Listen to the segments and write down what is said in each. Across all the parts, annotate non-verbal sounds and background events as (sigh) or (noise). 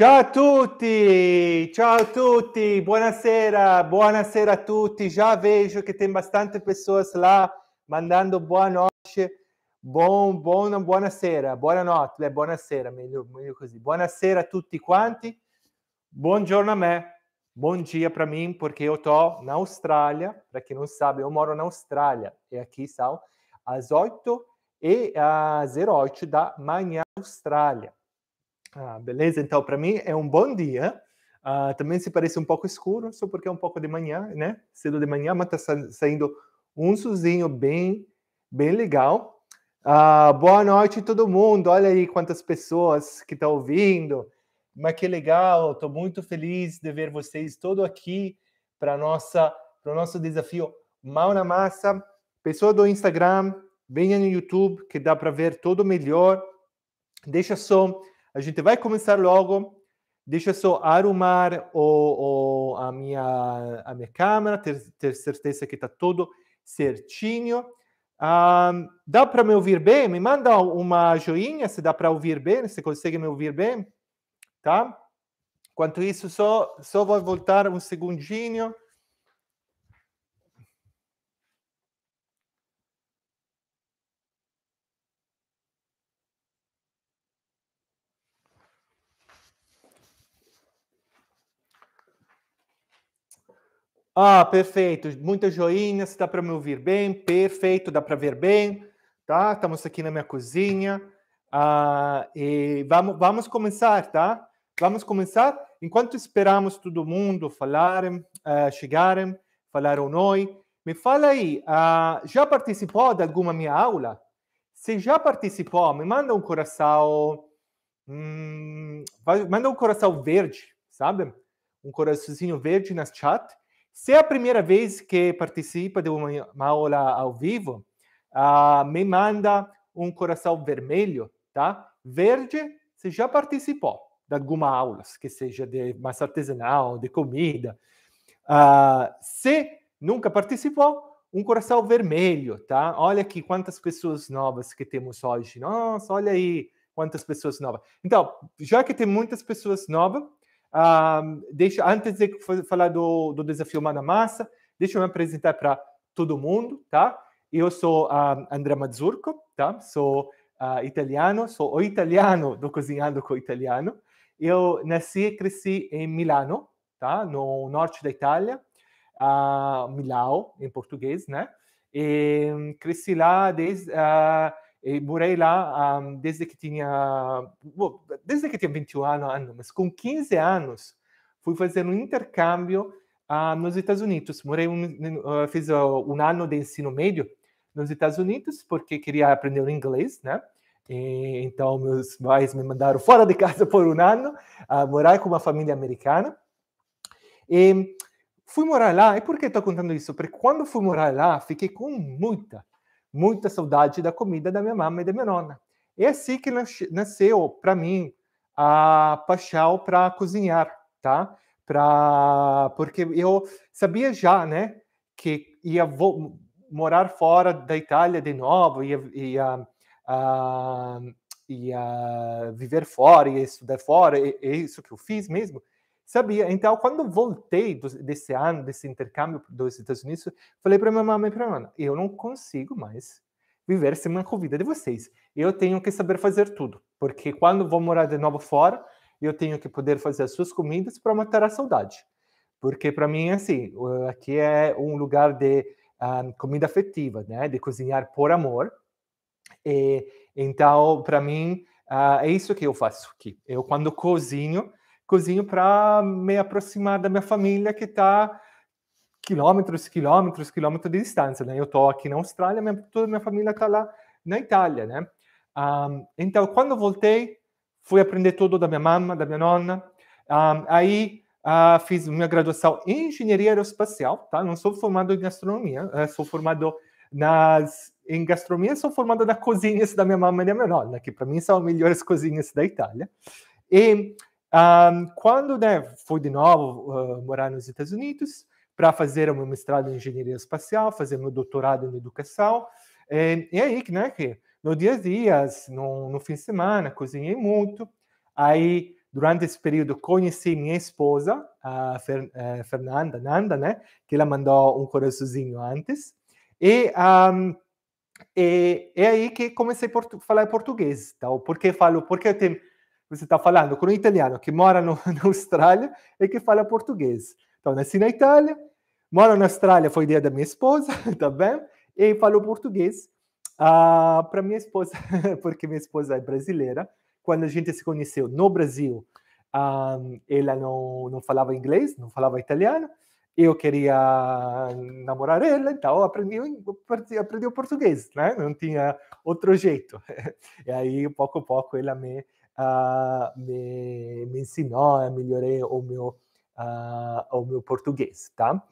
Ciao a tutti, ciao a tutti, buonasera, buonasera a tutti. Já vejo che tem bastante pessoas lá mandando boa noite, buon, buona, buonasera, buonanotte, eh, buonasera, meglio, meglio così. Buonasera a tutti quanti, buongiorno a me, bom dia para mim, porque eu tô na Austrália, para quem não sabe, eu moro na Austrália e aqui são as 8 e às eh, 08 da manhã Austrália. Ah, beleza, então para mim é um bom dia. Ah, também se parece um pouco escuro, só porque é um pouco de manhã, né? Cedo de manhã, mas está saindo um sozinho bem, bem legal. Ah, boa noite todo mundo. Olha aí quantas pessoas que estão tá ouvindo. Mas que legal! Estou muito feliz de ver vocês todos aqui para nossa para o nosso desafio Mal na Massa. Pessoa do Instagram, venha no YouTube que dá para ver tudo melhor. Deixa só a gente vai começar logo. Deixa eu só arrumar o, o, a, minha, a minha câmera, ter, ter certeza que está tudo certinho. dá para me ouvir bem? Me manda uma joinha se dá para ouvir bem, se consegue me ouvir bem. Tá? Enquanto isso, só, só vou voltar um segundinho. Ah, perfeito. Muitas joinhas. Dá para me ouvir bem? Perfeito. Dá para ver bem? Tá? Estamos aqui na minha cozinha. Ah, e vamos, vamos começar, tá? Vamos começar. Enquanto esperamos todo mundo falarem, uh, chegarem, falar o oi, me fala aí, uh, já participou de alguma minha aula? Se já participou, me manda um coração, hum, manda um coração verde, sabe? Um coraçãozinho verde nas chat se é a primeira vez que participa de uma, uma aula ao vivo, uh, me manda um coração vermelho, tá? Verde, se já participou de alguma aula, que seja de massa artesanal, de comida. Uh, se nunca participou, um coração vermelho, tá? Olha aqui quantas pessoas novas que temos hoje. Nossa, olha aí quantas pessoas novas. Então, já que tem muitas pessoas novas, deixa, antes de falar do, do desafio Mano Massa, deixa eu me apresentar para todo mundo, tá? Eu sou ah, André Mazzurco, tá? Sou italiano, sou o italiano do Cozinhando com o Italiano. Eu nasci e cresci em Milano, tá? No norte da Itália, uh, Milão, em português, né? E hum, cresci lá desde... Uh, e morei lá um, desde que tinha. desde que tinha 21 anos, mas com 15 anos fui fazer um intercâmbio uh, nos Estados Unidos. Morei um, uh, fiz uh, um ano de ensino médio nos Estados Unidos porque queria aprender o inglês, né? E, então meus pais me mandaram (laughs) fora de casa por um ano a morar com uma família americana. E fui morar lá. E por que estou contando isso? Porque quando fui morar lá, fiquei com muita muita saudade da comida da minha mãe e da minha nona. É assim que nasceu para mim a paixão para cozinhar, tá? Pra... Porque eu sabia já, né, que ia morar fora da Itália de novo, ia, ia, uh, ia viver fora, ia estudar fora, é, é isso que eu fiz mesmo. Sabia. Então, quando voltei do, desse ano, desse intercâmbio dos Estados Unidos, falei para minha mãe e para minha mãe, eu não consigo mais viver sem uma convida de vocês. Eu tenho que saber fazer tudo, porque quando vou morar de novo fora, eu tenho que poder fazer as suas comidas para matar a saudade. Porque para mim, assim, aqui é um lugar de um, ah, comida afetiva, né? De cozinhar por amor. E, então, para mim, uh, é isso que eu faço aqui. Eu, quando cozinho, cozinho para me aproximar da minha família que está quilômetros, quilômetros, quilômetros de distância, né? Eu estou aqui na Austrália, minha, toda a minha família está lá na Itália, né? Um, então, quando voltei, fui aprender tudo da minha mama, da minha nona. Um, aí uh, fiz minha graduação em engenharia aeroespacial, tá? Não sou formado em gastronomia, eh, sou formado nas em gastronomia, sou formado na cozinhas da minha mama e da minha nona, que para mim são as melhores cozinhas da Itália. E um, quando né, fui de novo uh, morar nos Estados Unidos para fazer o meu mestrado em engenharia espacial, fazer meu doutorado em educação, é, aí que, né, que no dia a dia, no, no fim de semana, cozinhei muito. Aí, durante esse período, conheci minha esposa, a Fer, eh, Fernanda, Nanda, né, que ela mandou um coraçãozinho antes. E um, é, é aí que comecei a portu falar português. Então, porque falo, porque eu tenho você está falando com um italiano que mora no, (laughs) na Austrália e que fala português. Então, nasci na Itália, moro na Austrália, foi dia da minha esposa, (laughs) tá bem? E falo português ah, para minha esposa, (laughs) porque minha esposa é brasileira. Quando a gente se conheceu no Brasil, ah, ela não, não falava inglês, não falava italiano. Eu queria namorar ela, então aprendi, aprendi o português, né? Não tinha outro jeito. E aí, pouco a pouco, ela me uh, me, me ensinou, eu eh, melhorei o meu, uh, o meu português, tá?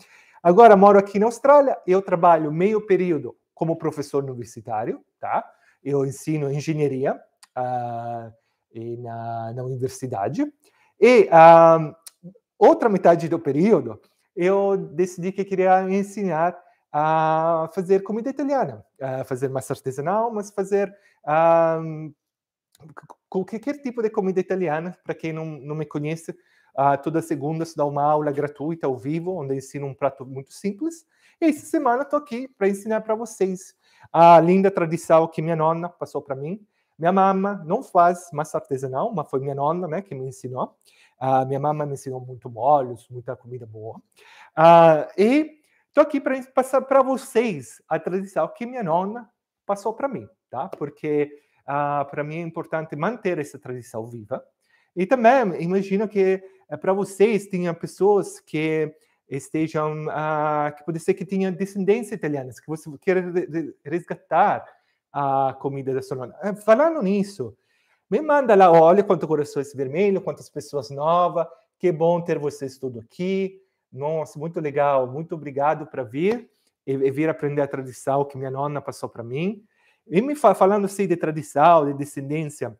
Agora moro aqui na Austrália, eu trabalho meio período como professor universitário, tá? Eu ensino engenharia uh, na, na universidade. E uh, outra metade do período, eu decidi que queria ensinar a fazer comida italiana, a ah, fazer massa artesanal, mas fazer um, qualquer tipo de comida italiana, para quem não, não me conhece, uh, toda segunda se dá uma aula gratuita ao vivo, onde ensino um prato muito simples. E essa semana estou aqui para ensinar para vocês a linda tradição que minha nona passou para mim. Minha mama não faz massa artesanal, mas foi minha nona né, que me ensinou. Uh, minha mama me ensinou muito molhos, muita comida boa. Uh, e estou aqui para passar para vocês a tradição que minha nona passou para mim, tá? Porque ah, para mim é importante manter essa tradição viva. E também imagino que eh, para vocês tenha pessoas que estejam ah, que pode ser que tenham descendência italiana, que você queira resgatar a comida da Solana. Eh, falando nisso, me manda lá, olha quantos corações vermelho quantas pessoas novas, que bom ter vocês tudo aqui. Nossa, muito legal, muito obrigado para vir e, vir aprender a tradição que minha nona passou para mim e me fa falando se assim de tradição, de descendência,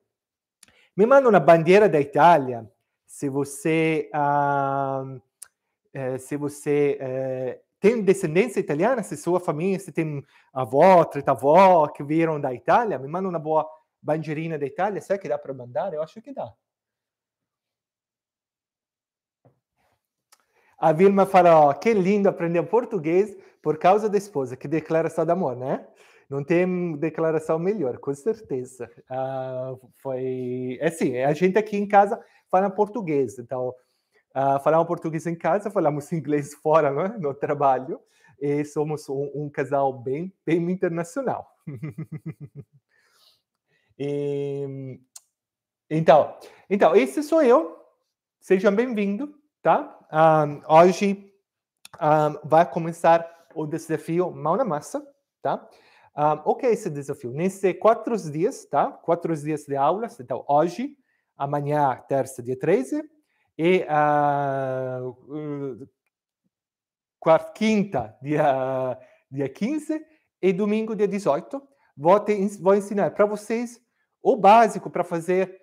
me manda uma bandeira da Itália, se você ah, eh, se você eh, tem descendência italiana, se sua família, se tem avó, tritavó que vieram da Itália, me manda uma boa bandeirinha da Itália, será é que dá para mandar? Eu acho que dá. A Vilma fala, ó, que lindo aprender português por causa da esposa, que declara estado de amor, né? Não tem declaração melhor, com certeza. Ah, foi é assim, a gente aqui em casa fala português, então ah, falamos português em casa, falamos (laughs) inglês fora, né, no trabalho, e somos um, um casal bem, bem internacional. (laughs) e, então, então, esse sou eu. Sejam bem-vindos, tá? Um, ah, hoje um, ah, vai começar o desafio mão na massa, tá? Um, o que é esse desafio? Nesses quatro dias, tá? Quatro dias de aulas, então hoje, amanhã, terça, dia 13, e ah, uh, quarta, quinta, dia, dia 15, e domingo, dia 18, vou, te, vou ensinar para vocês o básico para fazer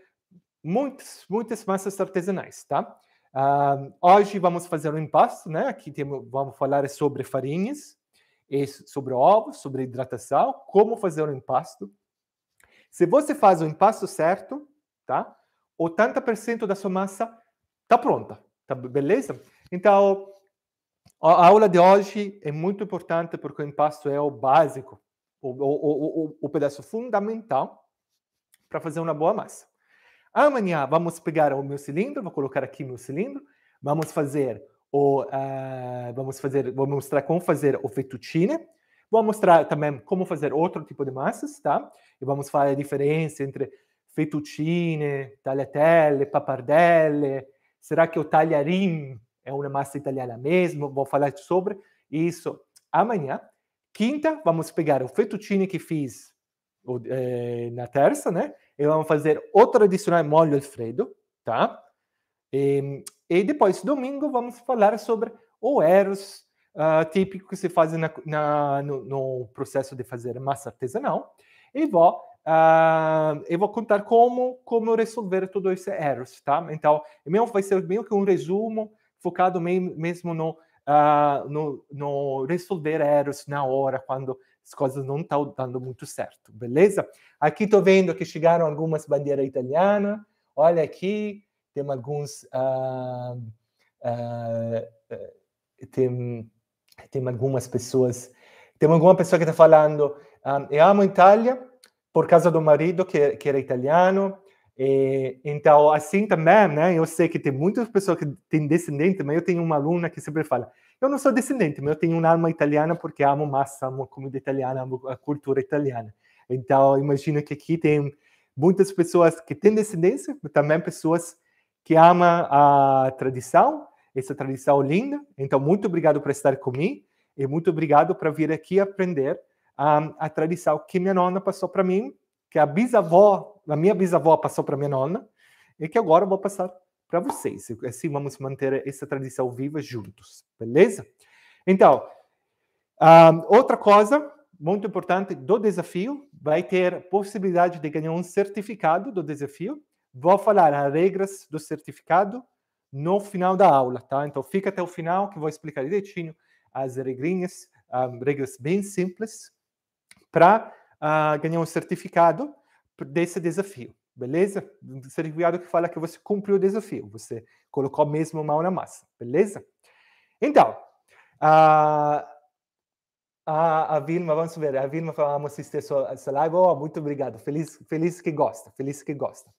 muitas, muitas massas artesanais, tá? Uh, hoje vamos fazer um impasto, né? Aqui temos, vamos falar sobre farinhas, sobre ovos, sobre hidratação, como fazer um impasto. Se você faz o impasto certo, tá? 80% da sua massa tá pronta, tá beleza? Então, a aula de hoje é muito importante porque o impasto é o básico, o, o, o, o pedaço fundamental para fazer uma boa massa. Amanhã vamos pegar o meu cilindro, vou colocar aqui meu cilindro, vamos fazer o, uh, vamos fazer, vou mostrar como fazer o fettuccine, vou mostrar também como fazer outro tipo de massas, tá? E vamos falar a diferença entre fettuccine, tagliatelle, pappardelle, será que o tagliarim é uma massa italiana mesmo? Vou falar sobre isso amanhã. Quinta, vamos pegar o fettuccine que fiz eh, na terça, né? E vamos fazer o tradicional molho alfredo, tá? E, e depois, domingo, vamos falar sobre o Eros, uh, típico que se faz na, na no, no, processo de fazer massa artesanal. E vou, uh, ah, eu vou contar como, como resolver todo esse Eros, tá? Então, meu vai ser meio que um resumo focado mesmo no, uh, no, no resolver Eros na hora, quando as coisas não estão dando muito certo, beleza? Aqui estou vendo que chegaram algumas bandeiras italianas. Olha aqui, tem alguns. Uh, uh, tem, tem algumas pessoas. Tem alguma pessoa que está falando. Um, eu amo Itália por causa do marido, que, que era italiano. E, então, assim também, né? Eu sei que tem muitas pessoas que têm descendente, mas eu tenho uma aluna que sempre fala: eu não sou descendente, mas eu tenho uma alma italiana porque amo massa, amo comida italiana, amo a cultura italiana. Então, imagino que aqui tem muitas pessoas que têm descendência, mas também pessoas que ama a tradição, essa tradição linda. Então, muito obrigado por estar comigo e muito obrigado por vir aqui aprender um, ah, a tradição que minha nona passou para mim, que a bisavó, a minha bisavó passou para minha nona e que agora eu vou passar para vocês. Assim vamos manter essa tradição viva juntos, beleza? Então, um, ah, outra coisa muito importante do desafio vai ter possibilidade de ganhar um certificado do desafio Vou falar as regras do certificado no final da aula, tá? Então fica até o final que vou explicar direitinho as regrinhas, um, ah, regras bem simples para uh, ah, ganhar um certificado desse desafio, beleza? Um certificado que fala que você cumpriu o desafio, você colocou mesmo mão na massa, beleza? Então, a, ah, a, a Vilma, vamos ver, a Vilma falou, vamos assistir sua, essa live, oh, muito obrigado, feliz, feliz que gosta, feliz que gosta.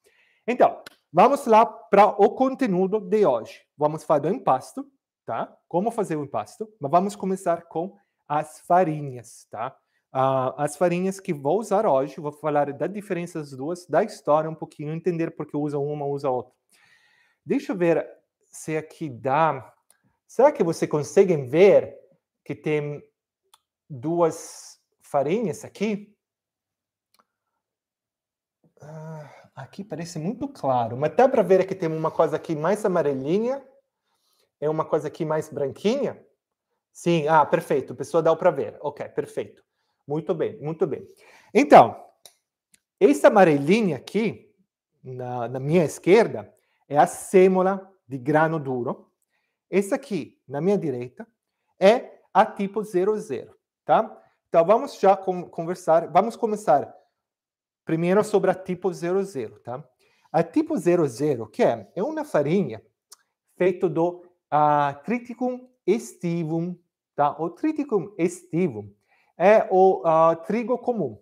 Então, vamos lá para o conteúdo de hoje. Vamos falar do impasto, tá? Como fazer o impasto, mas vamos começar com as farinhas, tá? Uh, as farinhas que vou usar hoje, vou falar da diferença das duas, da história um pouquinho, entender por que usa uma, ou usa outra. Deixa eu ver se aqui dá. Será que você conseguem ver que tem duas farinhas aqui? Uh, Aqui parece muito claro, mas dá para ver que tem uma coisa aqui mais amarelinha, é uma coisa aqui mais branquinha. Sim, ah, perfeito, pessoa dá para ver. Ok, perfeito. Muito bem, muito bem. Então, essa amarelinha aqui, na, na minha esquerda, é a sêmola de grano duro. Essa aqui, na minha direita, é a tipo 00, tá? Então, vamos já conversar, vamos começar Primeiro sobre a tipo 00, tá? A tipo 00, que é, é uma farinha feita do uh, triticum estivum, tá? O triticum estivum é o uh, trigo comum.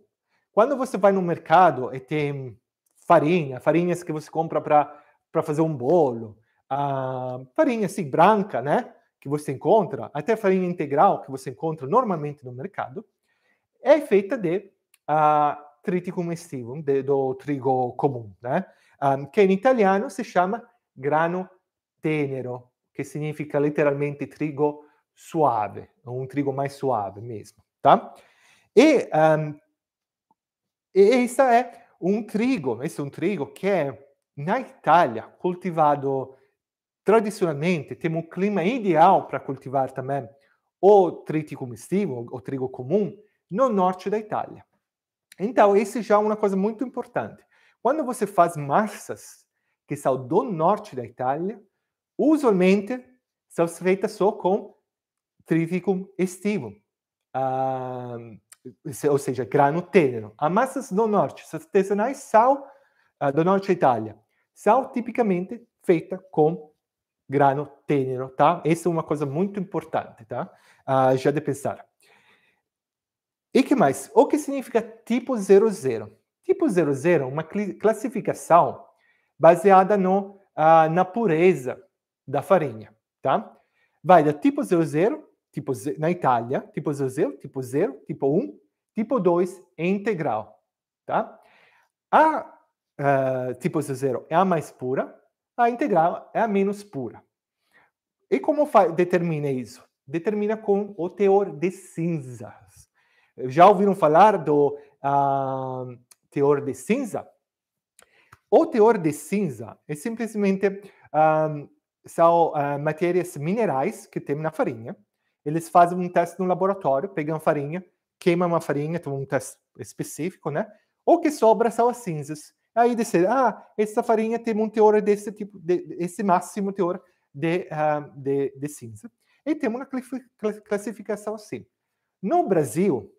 Quando você vai no mercado e tem farinha, farinhas que você compra para fazer um bolo, uh, farinha assim branca, né? Que você encontra, até farinha integral que você encontra normalmente no mercado, é feita de uh, triticum estivum, do trigo común, né? um, que en eh? ehm, italiano se llama grano tenero, che significa literalmente trigo suave, un trigo mais suave mesmo, tá? E, um, e essa é um trigo, esse è um trigo che è na Itália, cultivado tradizionalmente, temo un clima ideal para cultivar também o triticum estivo, o trigo comum, no norte da Itália. Então, esse já é uma coisa muito importante. Quando você faz massas que são do norte da Itália, usualmente são feitas só com triticum estivo, ah, ou seja, grano tênero. As massas do norte, artesanais são, ah, do norte da Itália, são tipicamente feitas com grano tênero, tá? Essa é uma coisa muito importante, tá? Ah, já de pensar. E que mais? O que significa tipo 00? Tipo 00 é uma classificação baseada no, ah, na pureza da farinha, tá? Vai da tipo 00, tipo na Itália, tipo 00, tipo 0, tipo 1, tipo 2 é integral, tá? A uh, tipo 00 é a mais pura, a integral é a menos pura. E como determina isso? Determina com o teor de cinza. Já ouviram falar do uh, teor de cinza? O teor de cinza é simplesmente uh, são uh, matérias minerais que tem na farinha. Eles fazem um teste no laboratório, pegam farinha, queimam a farinha, tem um teste específico, né? O que sobra são as cinzas. Aí dizem, ah, essa farinha tem um teor desse tipo, de, esse máximo teor de, uh, de, de cinza. E tem uma classificação assim. No Brasil,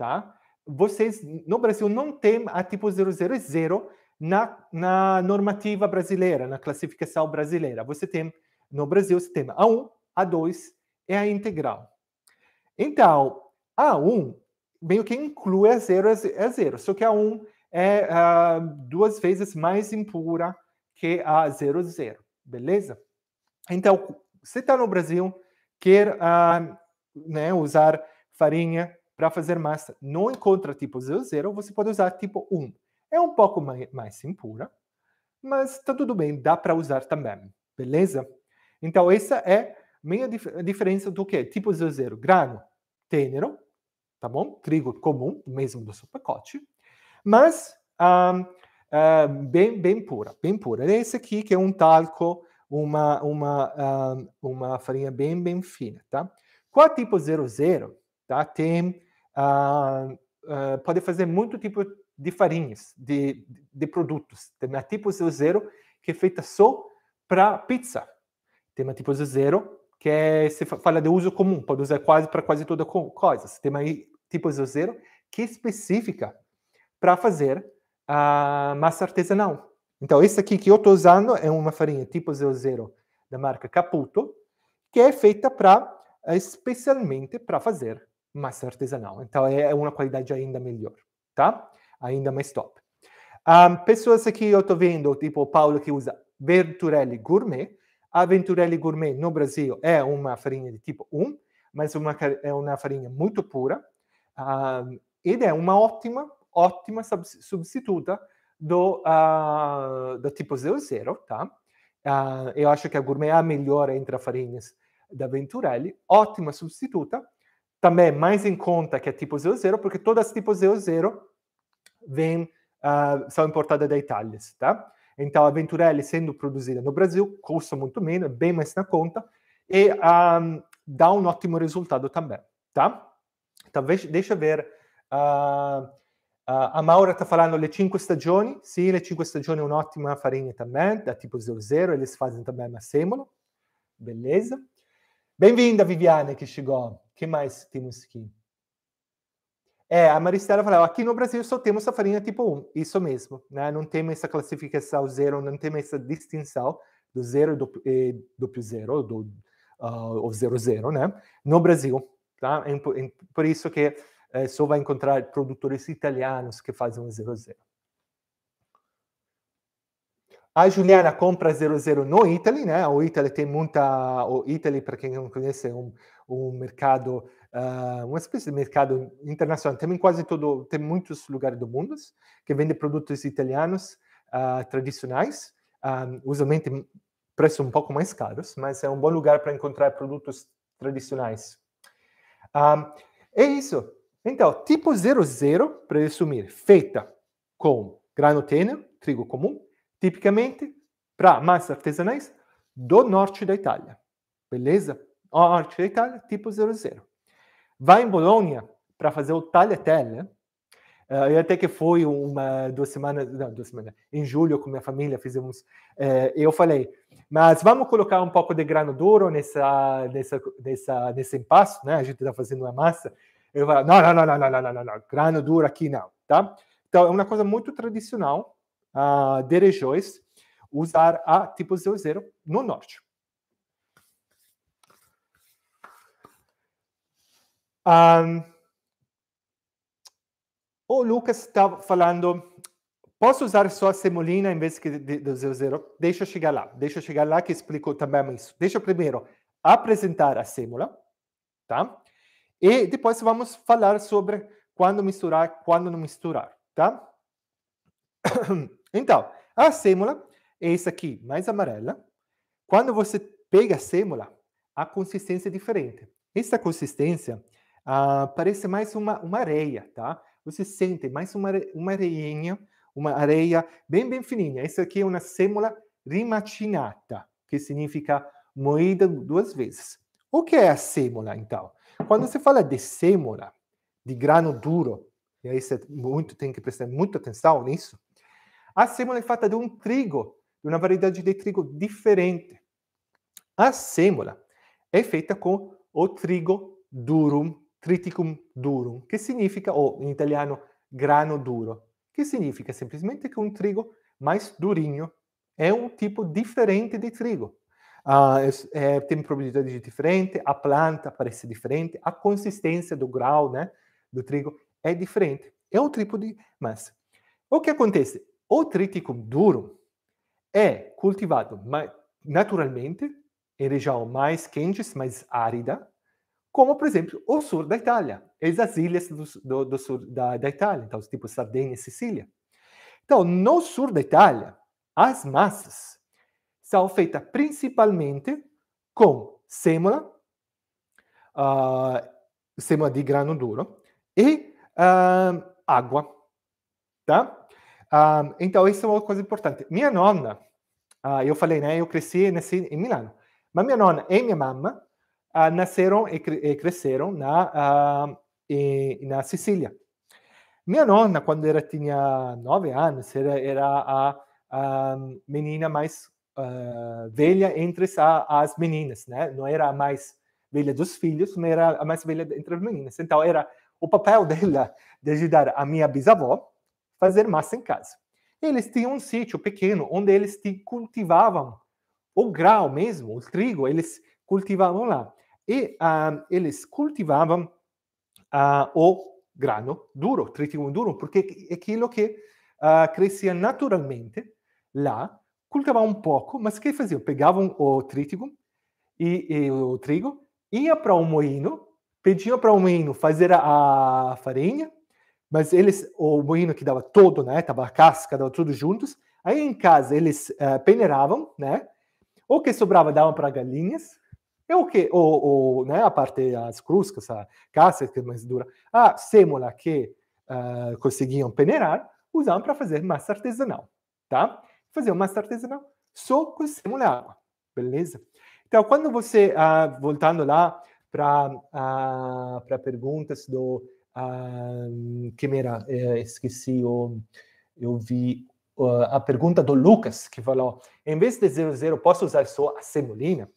tá? Vocês no Brasil não tem a tipo 000 na, na normativa brasileira, na classificação brasileira. Você tem no Brasil você tem A1, A2 é a integral. Então, A1 meio que inclui a 0 a 0, só que A1 é uh, duas vezes mais impura que a 00, beleza? Então, você está no Brasil, quer uh, né, usar farinha para fazer massa, não encontra tipo 00, você pode usar tipo 1. É um pouco mais impura, mas está tudo bem, dá para usar também, beleza? Então, essa é meia dif diferença do que? Tipo 00, grano, tênero, tá bom? Trigo comum, mesmo do seu pacote, mas bem, bem pura, bem pura. Esse aqui que é um talco, uma, uma, uma farinha bem, bem fina, tá? Com a tipo 00, tá? Tem uh, pode fazer muito tipo de farinhas, de, de produtos. Tem a tipo zero que é feita só para pizza. Tem a tipo zero que é, se fala de uso comum, pode usar quase para quase toda coisa. Tem aí tipo zero que é específica para fazer a massa artesanal. Então, esse aqui que eu estou usando é uma farinha tipo zero da marca Caputo, que é feita para especialmente para fazer massa artesanal. Então é, é uma qualidade ainda melhor, tá? Ainda mais top. Um, ah, pessoas aqui eu tô vendo, tipo o Paulo que usa Venturelli Gourmet. A Venturelli Gourmet no Brasil é uma farinha de tipo 1, mas uma, é uma farinha muito pura. Um, ah, ele é uma ótima, ótima substituta do, uh, do tipo 00, tá? Uh, eu acho que a gourmet é a melhor entre as farinhas da Venturelli. Ótima substituta também é mais em conta que a é tipo 00, porque todas as tipo 00 vêm, uh, são importadas da Itália, tá? Então, a Venturelli sendo produzida no Brasil custa muito menos, é bem mais na conta e um, ah, dá um ótimo resultado também, tá? Então, deixa eu ver. Uh, uh, a Maura está falando le cinco stagioni. Sim, le cinco stagioni é uma ótima farinha também, da tipo 00, eles fazem também a sêmola. Beleza. Bem-vinda, Viviane, que chegou que mais temos aqui? É, a Maristela falou, aqui no Brasil só temos a farinha tipo 1, isso mesmo, né? Não temos essa classificação zero, não temos essa distinção do zero do, e duplo zero, do, uh, ou zero zero, né? No Brasil, tá? É, por isso que é, só vai encontrar produtores italianos que fazem o zero zero. A Juliana compra zero zero no Italy, né? O Italy tem muita. O Italy, para quem não conhece, é um, um mercado, uh, uma espécie de mercado internacional. Tem quase todo, tem muitos lugares do mundo que vende produtos italianos uh, tradicionais, ah, usualmente preços um pouco mais caros, mas é um bom lugar para encontrar produtos tradicionais. é isso. Então, tipo 00, para resumir, feita com grano tênue, trigo comum, tipicamente para massas artesanais do norte da Itália. Beleza? Norte de Itália, tipo 00. Vai em Bolonha para fazer o Tagliatelle. Né? Uh, eu até que foi uma duas semanas, não, duas semanas, em julho com minha família fizemos. Uh, eu falei, mas vamos colocar um pouco de grano duro nessa, nessa, nessa, nesse impasto, né? A gente está fazendo uma massa. Eu falei, não, não, não, não, não, não, não, não, grano duro aqui não, tá? Então é uma coisa muito tradicional uh, de regiões usar a tipo 00 no norte. Um, o Lucas está falando, posso usar só a semolina em vez de do zero, zero? Deixa eu chegar lá, deixa eu chegar lá que explico também isso. Deixa eu primeiro apresentar a sêmola, tá? E depois vamos falar sobre quando misturar, quando não misturar, tá? (coughs) Então, a sêmola é essa aqui, mais amarela. Quando você pega a sêmola, a consistência é diferente. Essa consistência Uh, parece mais uma, uma areia, tá? Você sente mais uma, uma areinha, uma areia bem, bem fininha. Essa aqui é uma sêmola rimacinata, que significa moída duas vezes. O que é a sêmola, então? Quando se fala de sêmola, de grano duro, e aí você muito, tem que prestar muita atenção nisso, a sêmola é feita de um trigo, de uma variedade de trigo diferente. A sêmola é feita com o trigo durum, triticum durum, que significa, ou em italiano grano duro, que significa simplesmente que um trigo mais durinho é um tipo diferente de trigo. Ah, é, tem probabilidade diferente, a planta parece diferente, a consistência do grau né, do trigo é diferente. É um tipo de massa. O que acontece? O triticum durum é cultivado naturalmente em região mais quentes, mais árida, como, por exemplo, o sul da Itália, as ilhas do, do, do sul da, da Itália, então, tipo Sardenha e Sicília. Então, no sul da Itália, as massas são feitas principalmente com sêmola, uh, sêmola de grano duro e uh, água, tá? Uh, então, isso é uma coisa importante. Minha nona, eu falei, né, eu cresci em Milano, mas minha nona e minha mamãe uh, nasceram e, cre e, cresceram na, uh, e, na Sicília. Minha nona, quando era tinha nove anos, era, era a, a, menina mais uh, velha entre as meninas, né? Não era a mais velha dos filhos, mas era a mais velha entre as meninas. Então, era o papel (laughs) dela de ajudar a minha bisavó a fazer massa em casa. Eles tinham um sítio pequeno onde eles cultivavam o grau mesmo, o trigo, eles cultivavam lá e ehm, eles cultivavam ah, o grano duro, triticum duro, porque é, é aquilo que ah, crescia naturalmente lá, cultivavam um pouco, mas o que faziam? Pegavam o triticum e, e, o trigo, ia para o moinho, pediam para o moinho fazer a, farinha, mas eles, o moinho que dava todo, né, tava a casca, dava tudo juntos, aí em casa eles uh, peneiravam, né, o que sobrava dava para galinhas, é o che, o, o né, a parte a cruscas, a caças que é mais dura, a semola que uh, conseguiam peneirar, usavam para fazer massa artesanal, tá? fazer massa artesanal só com sêmola e beleza? Então, quando você, uh, voltando lá para uh, ah, para perguntas do uh, que era, uh, esqueci o, eu vi a pergunta do Lucas que falou, em vez de 00 posso usar só a semolina?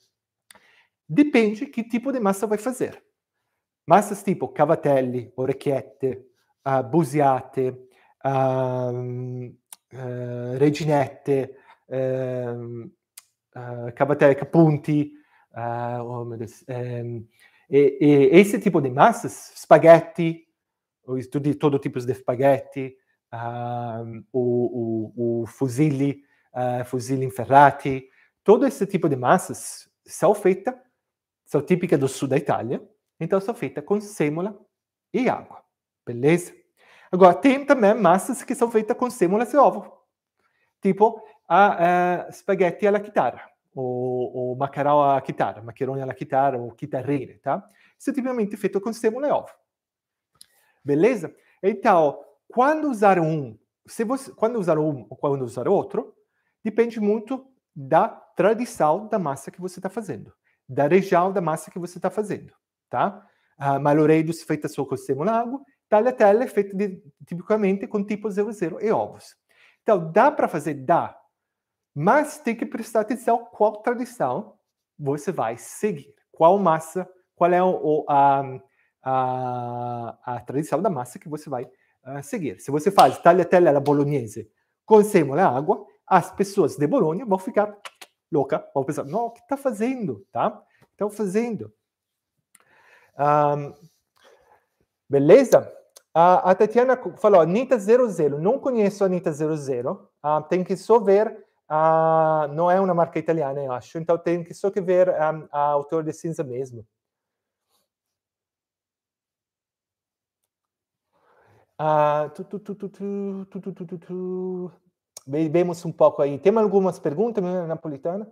Depende que tipo de massa vai fazer. Massas tipo cavatelli, orecchiette, uh, busiate, uh, uh, reginette, ehm, ah, cavatelli capunti, oh um, e, e, esse tipo de massas, spaghetti, tutti todo tipo di spaghetti, o, o, o fusilli, uh, fusilli inferrati, todo esse tipo de massas são feitas são típicas do sul da Itália, então são feitas com sêmola e água, beleza? Agora, tem também massas que são feitas com sêmola e ovo, tipo a, a spaghetti alla chitarra, ou, ou macarão à chitarra, macarone alla chitarra, ou chitarrine, tá? Isso é tipicamente feito com sêmola e ovo, beleza? Então, quando usar um, se você, quando usar um ou quando usar outro, depende muito da tradição da massa que você está fazendo da região da massa que você está fazendo, tá? Uh, ah, maloreiros feita só com sêmulago, tagliatelle feita de, tipicamente com tipo 00 e ovos. Então, dá para fazer? Dá. Mas tem que prestar atenção qual tradição você vai seguir. Qual massa, qual é o, a, a, a tradição da massa que você vai uh, seguir. Se você faz tagliatelle alla bolognese com sêmola água, as pessoas de Bolonha vão ficar louca, vão pensar, não, o que está fazendo, tá? Estão fazendo. Um, beleza? A, a Tatiana falou, Anitta 00, não conheço a Anitta 00, uh, tem que só ver, uh, não é uma marca italiana, eu acho, então tem que só que ver um, ah, a autor de cinza mesmo. Uh, tu, tu, tu, vemos um pouco aí. Tem algumas perguntas, Napolitana?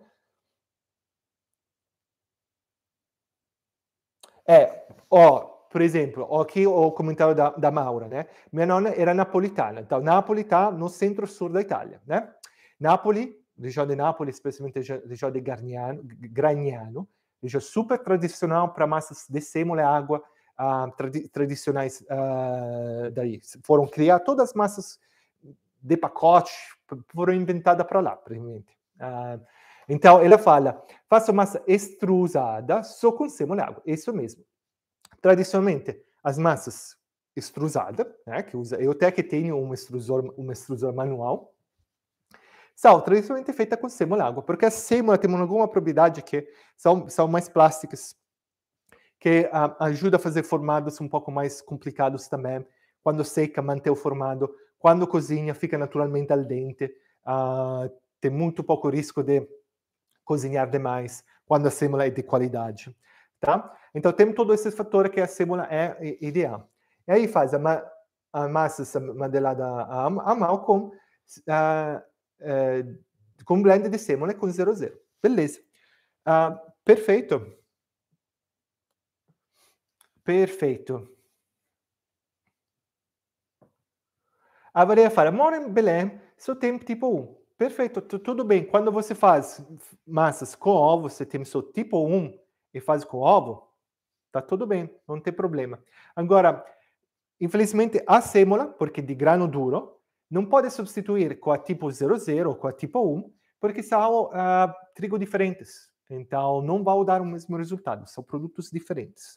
É, ó, por exemplo, ó, aqui o comentário da, da Maura, né? Minha nonna era napolitana, então Napoli está no centro-sul da Itália, né? Napoli, região de Nápoles, especialmente região de Garniano, Gragnano, região super tradicional para massas de sêmola e né? água uh, tradi tradicionais uh, daí. Foram criadas todas as massas de pacote foram inventadas para lá, praticamente. Uh, então, ela fala, faço massa extrusada só com sêmola e água. Isso mesmo. Tradicionalmente, as massas extrusadas, né, que usa, eu até que tenho um extrusor, um extrusor manual, são tradicionalmente feitas com sêmola e água, porque a sêmola tem alguma propriedade que são, são mais plásticas, que uh, ajuda a fazer formados um pouco mais complicados também. Quando seca, manter o formado quando cozinha, fica naturalmente al dente, uh, tem muito pouco risco de cozinhar demais quando a sêmola é de qualidade, tá? Então, tem todos esses fatores que a sêmola é ideal. E aí faz a, ma a massa modelada a, a mão com, uh, uh, com blend de sêmola com 00. Beleza. Uh, perfeito. Perfeito. A Avaria fala, amor em Belém, seu tem tipo 1. Perfeito, tudo bem. Quando você faz massas com ovo, você tem seu tipo 1 e faz com ovo, tá tudo bem, não tem problema. Agora, infelizmente, a sêmola, porque de grano duro, não pode substituir com a tipo 00 ou com a tipo 1, porque são uh, trigo diferentes. Então, não vão dar o mesmo resultado, são produtos diferentes.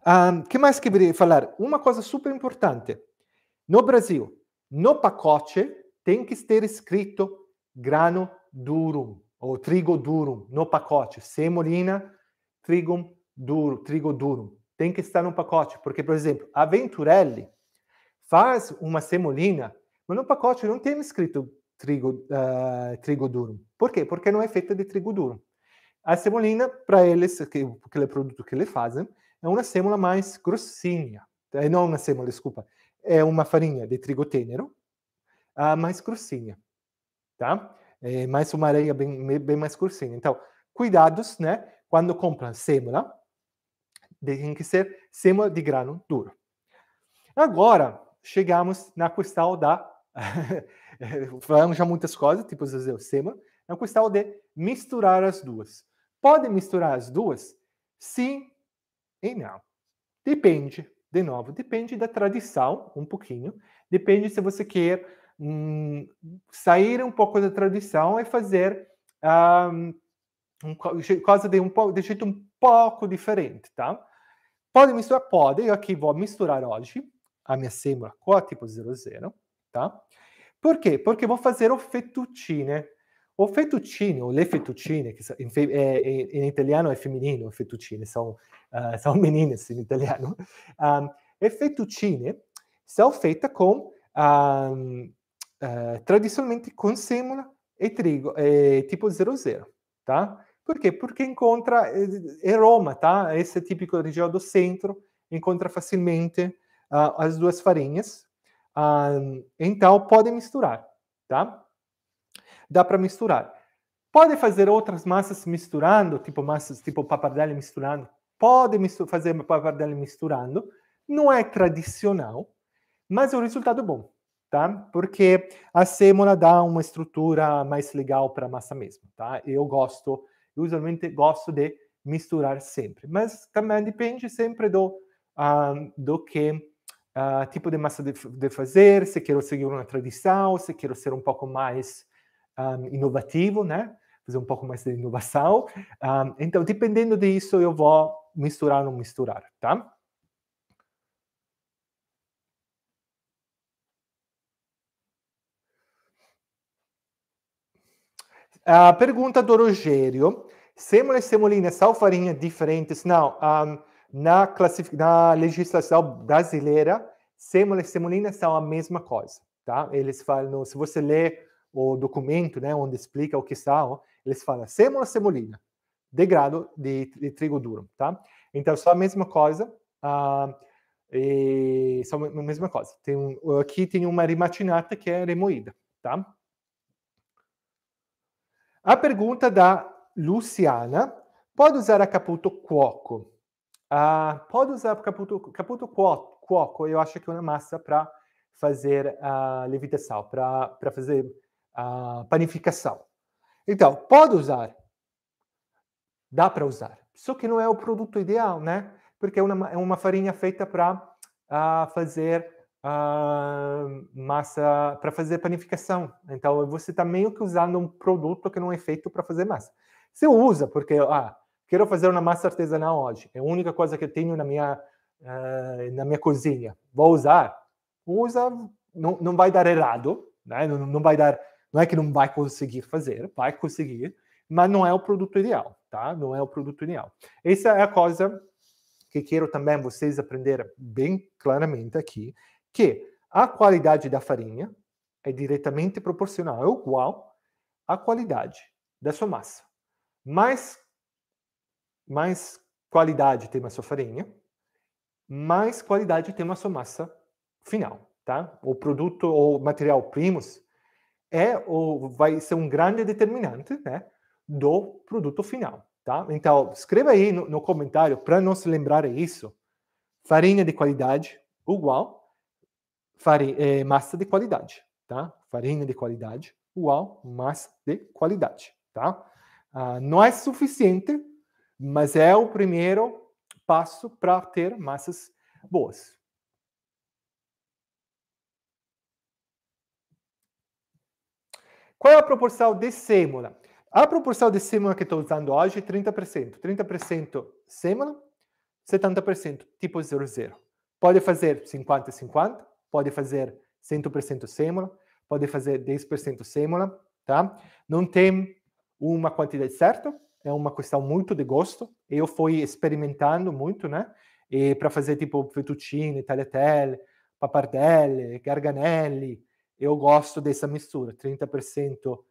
O ah, um, que mais queria falar? Uma coisa super importante. No Brasil, no pacote tem que estar escrito grano durum ou trigo durum no pacote, semolina, trigo duro, trigo duro Tem que estar no pacote, porque por exemplo, a Venturelli faz uma semolina, mas no pacote não tem escrito trigo uh, trigo duro. Por quê? Porque não é feita de trigo duro. A semolina para eles, que aquele produto que eles fazem, né, é uma semola mais grossinha, é, não uma semola, desculpa, é uma farinha de trigo tênero, ah, mais grossinha, tá? É mais uma areia bem, bem mais grossinha. Então, cuidados, né? Quando compram sêmola, tem que ser sêmola de grano duro. Agora, chegamos na questão da... Falamos (laughs) já muitas coisas, tipo o sêmola. Na questão de misturar as duas. Pode misturar as duas? Sim e não. Depende. De novo, depende da tradição, um pouquinho. Depende se você quer hum, sair um pouco da tradição e fazer hum, coisa de um pouco, de jeito um pouco diferente, tá? Pode misturar? Pode. Eu aqui vou misturar hoje a minha sêmola com a tipo 00, tá? Por quê? Porque vou fazer o fettuccine o fettuccine, o le fettuccine, que em, eh, italiano é feminino, fettuccine, são, uh, são meninas em italiano, um, ehm, e fettuccine são feitas com, ehm, um, uh, eh, tradicionalmente, com semola e trigo, e tipo 00, tá? Por quê? Porque encontra, em Roma, tá? Esse é típico da região do centro, encontra facilmente uh, as duas farinhas, um, ehm, então pode misturar, tá? dá para misturar. Pode fazer outras massas misturando, tipo massas tipo pappardelle misturando. Pode fazer pappardelle misturando. Não é tradicional, mas é um resultado bom, tá? Porque a sêmola dá uma estrutura mais legal para a massa mesmo, tá? Eu gosto, eu usualmente gosto de misturar sempre, mas também depende sempre do uh, do que uh, tipo de massa de, de fazer, se quero seguir uma tradição, se quero ser um pouco mais um, ehm, inovativo, né? Fazer um pouco mais de inovação. Um, ehm, então, dependendo disso, eu vou misturar ou não misturar, tá? A pergunta do Rogério: sêmola e semolina são farinhas diferentes? Não, um, ehm, na, na legislação brasileira, sêmola e semolina são a mesma coisa, tá? Eles falam, se você ler o documento, né, onde explica o que são, eles falam semola semolina, degrado de, de, trigo duro, tá? Então, só a mesma coisa, ah, e, só a mesma coisa. Tem um, aqui tem uma rimatinata que é remoída, tá? A pergunta da Luciana, pode usar a caputo cuoco? Ah, pode usar caputo, caputo cuoco, eu acho que é uma massa para fazer a ah, levitação, para fazer a panificação. Então, pode usar, dá para usar, só que não é o produto ideal, né? Porque é uma, é uma farinha feita para uh, ah, fazer uh, massa, para fazer panificação. Então, você está meio que usando um produto que não é feito para fazer massa. Você usa porque, ah, quero fazer uma massa artesanal hoje, é a única coisa que eu tenho na minha, uh, na minha cozinha, vou usar. Usa, não, não vai dar errado, né? não, não vai dar não é que não vai conseguir fazer, vai conseguir, mas não é o produto ideal, tá? Não é o produto ideal. Essa é a coisa que quero também vocês aprenderem bem claramente aqui, que a qualidade da farinha é diretamente proporcional, é igual à qualidade da sua massa. Mais, mais qualidade tem a sua farinha, mais qualidade tem a sua massa final, tá? O produto ou material primos é ou vai ser um grande determinante né, do produto final. Tá? Então, escreva aí no, no comentário para não se lembrar isso. Farinha de qualidade igual farinha, eh, é, massa de qualidade. Tá? Farinha de qualidade igual massa de qualidade. Tá? Ah, não é suficiente, mas é o primeiro passo para ter massas boas. Qual é a proporção de sêmola? A proporção de sêmola que estou usando hoje é 30%. 30% sêmola, 70% tipo 00. Pode fazer 50-50, pode fazer 100% sêmola, pode fazer 10% sêmola, tá? Não tem uma quantidade certa, é uma questão muito de gosto. Eu fui experimentando muito, né? E para fazer tipo fettuccine, tagliatelle, pappardelle, garganelli, eu gosto dessa mistura, 30% uh,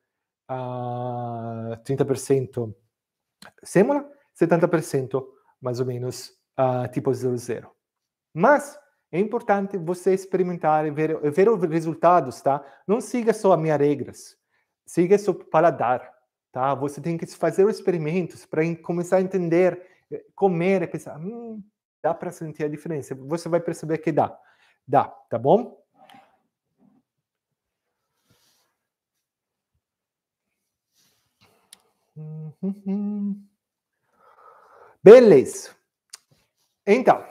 30% sêmola, 70% mais ou menos uh, tipo 00. Mas é importante você experimentar e ver, ver os resultados, tá? Não siga só as minhas regras, siga seu paladar, tá? Você tem que fazer os experimentos para começar a entender, eh, comer e pensar, hum, dá para sentir a diferença. Você vai perceber que dá, dá, tá bom? Uhum. Beleza. Então.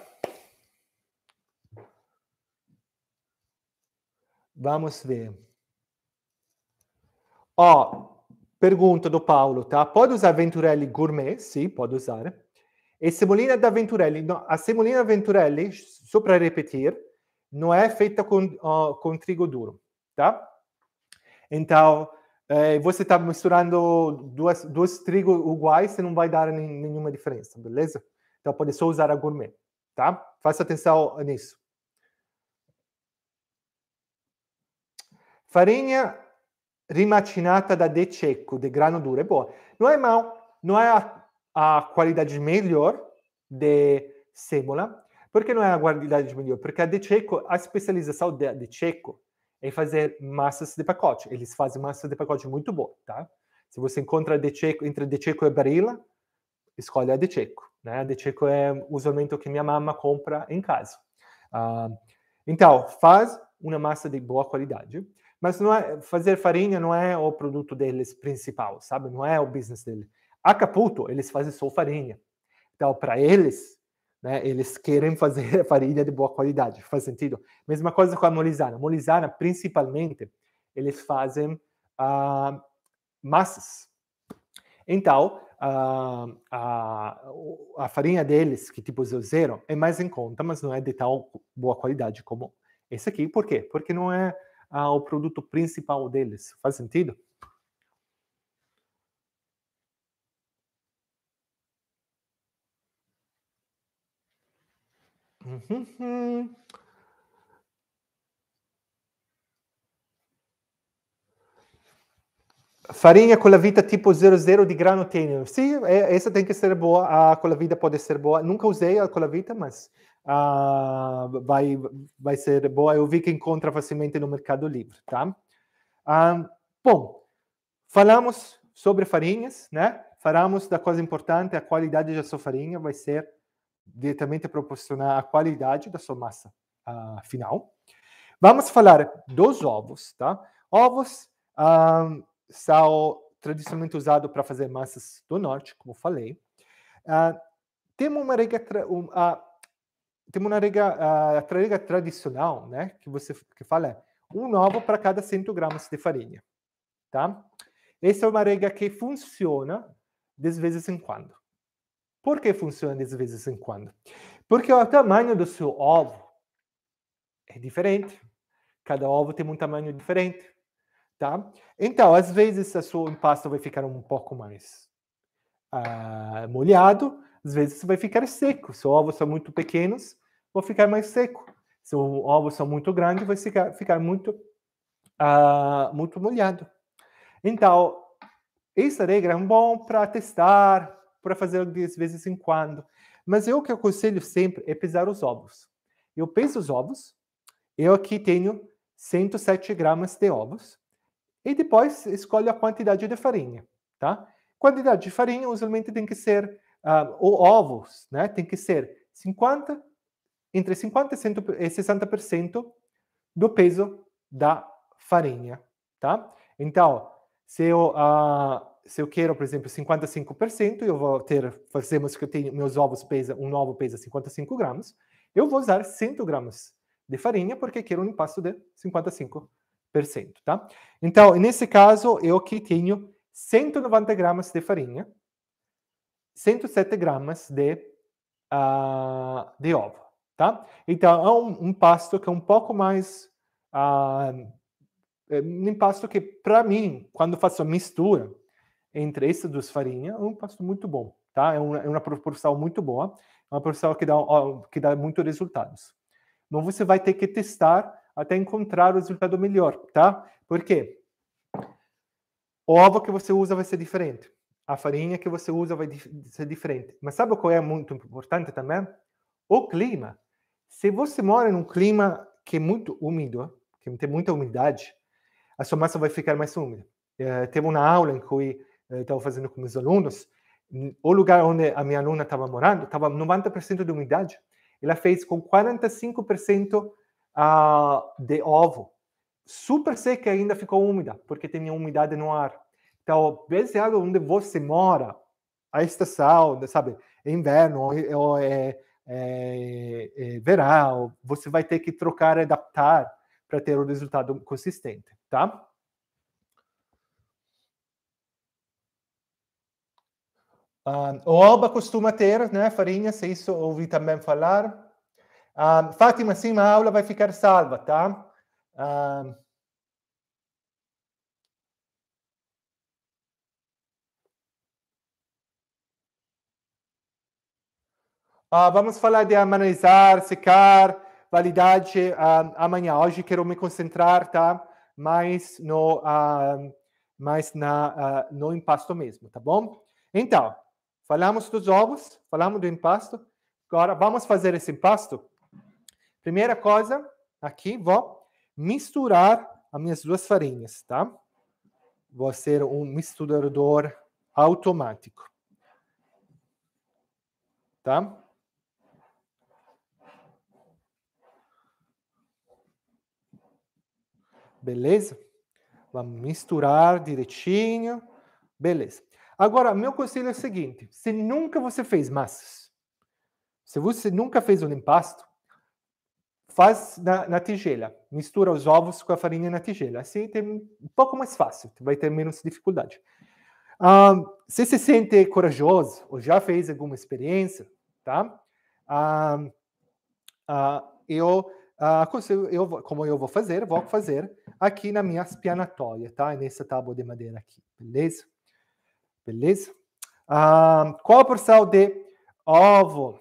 Vamos ver. Ó, pergunta do Paulo, tá? Pode usar Venturelli Gourmet? Sim, pode usar. E semolina da Venturelli? Não, a semolina Venturelli, só para repetir, não é feita com, uh, com trigo duro, tá? Então, é, você está misturando duas, dois trigo iguais, você não vai dar nenhuma diferença, beleza? Então pode só usar a gourmet, tá? Faça atenção nisso. Farinha rimacinata da De Checo, de grano duro, é boa. Não é mal, não é a, a qualidade melhor de sêmola. Por que não é a qualidade melhor? Porque a De Checo, a especialização da de, de Checo é fazer massas de pacote. Eles fazem massa de pacote muito boa, tá? Se você encontra de Checo, entre de Checo e Barilla, escolhe a de Checo, né? A de Checo é usualmente o que minha mama compra em casa. Ah, então, faz uma massa de boa qualidade, mas não é fazer farinha não é o produto deles principal, sabe? Não é o business dele. Acapulco, eles fazem só farinha. Então, para eles, né? Eles querem fazer (laughs) farinha de boa qualidade, faz sentido? Mesma coisa com a Molizana. A Molizana, principalmente, eles fazem ah, massas. Então, ah, a, a, farinha deles, que tipo zero, é mais em conta, mas não é de tal boa qualidade como esse aqui. Por quê? Porque não é ah, o produto principal deles. Faz sentido? Uhum. com Farinha colavita tipo 00 de grano tênue. Sim, é, essa tem que ser boa. A colavita pode ser boa. Nunca usei a colavita, mas uh, vai, vai ser boa. Eu vi que encontra facilmente no Mercado Livre, tá? Uh, bom, falamos sobre farinhas, né? Falamos da coisa importante, a qualidade da sua farinha vai ser diretamente proporcionar a qualidade da sua massa uh, final. Vamos falar dos ovos, tá? Ovos uh, são tradicionalmente usados para fazer massas do norte, como falei. Uh, ah, temos uma regra, um, temos uma regra, tradicional, né? Que você que fala é um ovo para cada 100 gramas de farinha, tá? Essa é uma regra que funciona de vez em quando. Por que funciona de vez em quando? Porque o tamanho do seu ovo é diferente. Cada ovo tem um tamanho diferente, tá? Então, às vezes, a sua pasta vai ficar um pouco mais uh, molhado, às vezes vai ficar seco. Se os ovos são muito pequenos, vai ficar mais seco. Se os ovos são muito grandes, vai ficar, ficar muito, uh, muito molhado. Então, essa regra é bom para testar, para fazer de vez em quando. Mas eu que aconselho sempre é pesar os ovos. Eu peso os ovos, eu aqui tenho 107 gramas de ovos, e depois escolho a quantidade de farinha, tá? Quantidade de farinha, usualmente tem que ser, uh, ah, ou ovos, né? Tem que ser 50, entre 50 e 60% do peso da farinha, tá? Então, se eu uh, se eu quero, por exemplo, 55%, eu vou ter, fazemos que eu tenho, meus ovos pesa, um ovo pesa 55 gramas, eu vou usar 100 gramas de farinha porque quero um impasto de 55%, tá? Então, nesse caso, eu aqui tenho 190 gramas de farinha, 107 gramas de, uh, de ovo, tá? Então, é um, um pasto que é um pouco mais... Uh, um impasto que, para mim, quando faço a mistura, entre esses dos farinha é um pasto muito bom, tá? É, uma é uma proporção muito boa, é uma proporção que dá, que dá muito resultados. Mas então, você vai ter que testar até encontrar o resultado melhor, tá? Por quê? O ovo que você usa vai ser diferente. A farinha que você usa vai ser diferente. Mas sabe qual é muito importante também? O clima. Se você mora num clima que é muito úmido, que tem muita umidade, a sua massa vai ficar mais úmida. É, teve uma aula em que estava fazendo com meus alunos, o lugar onde a minha aluna estava morando estava 90% de umidade. Ela fez com 45% ah, de ovo. Super seca ainda ficou úmida, porque tinha umidade no ar. Então, baseado é onde você mora, a estação, sabe, é inverno é, ou é, é, é verão, você vai ter que trocar, adaptar para ter um resultado consistente, tá? Um, o Alba costuma ter, né, farinha, se isso ouvi também falar. Um, Fátima, sim, a aula vai ficar salva, tá? uh, vamos falar de amenizar, secar, validade uh, amanhã. Hoje quero me concentrar, tá? Mais no, uh, mais na, no impasto mesmo, tá bom? Então, Falamos dos ovos, falamos do impasto. Agora vamos fazer esse impasto. Primeira coisa, aqui vou misturar as minhas duas farinhas, tá? Vou ser um misturador automático. Tá? Beleza? Vamos misturar direitinho. Beleza. Agora, meu conselho é o seguinte: se nunca você fez massas, se você nunca fez um impasto, faz na, na, tigela, mistura os ovos com a farinha na tigela. Assim tem um pouco mais fácil, vai ter menos dificuldade. Ah, se se sente corajoso ou já fez alguma experiência, tá? Ah, eu ah, eu, como eu vou fazer, vou fazer aqui na minha espianatória, tá? Nessa tábua de madeira aqui, beleza? Beleza? Ah, qual a porção de ovo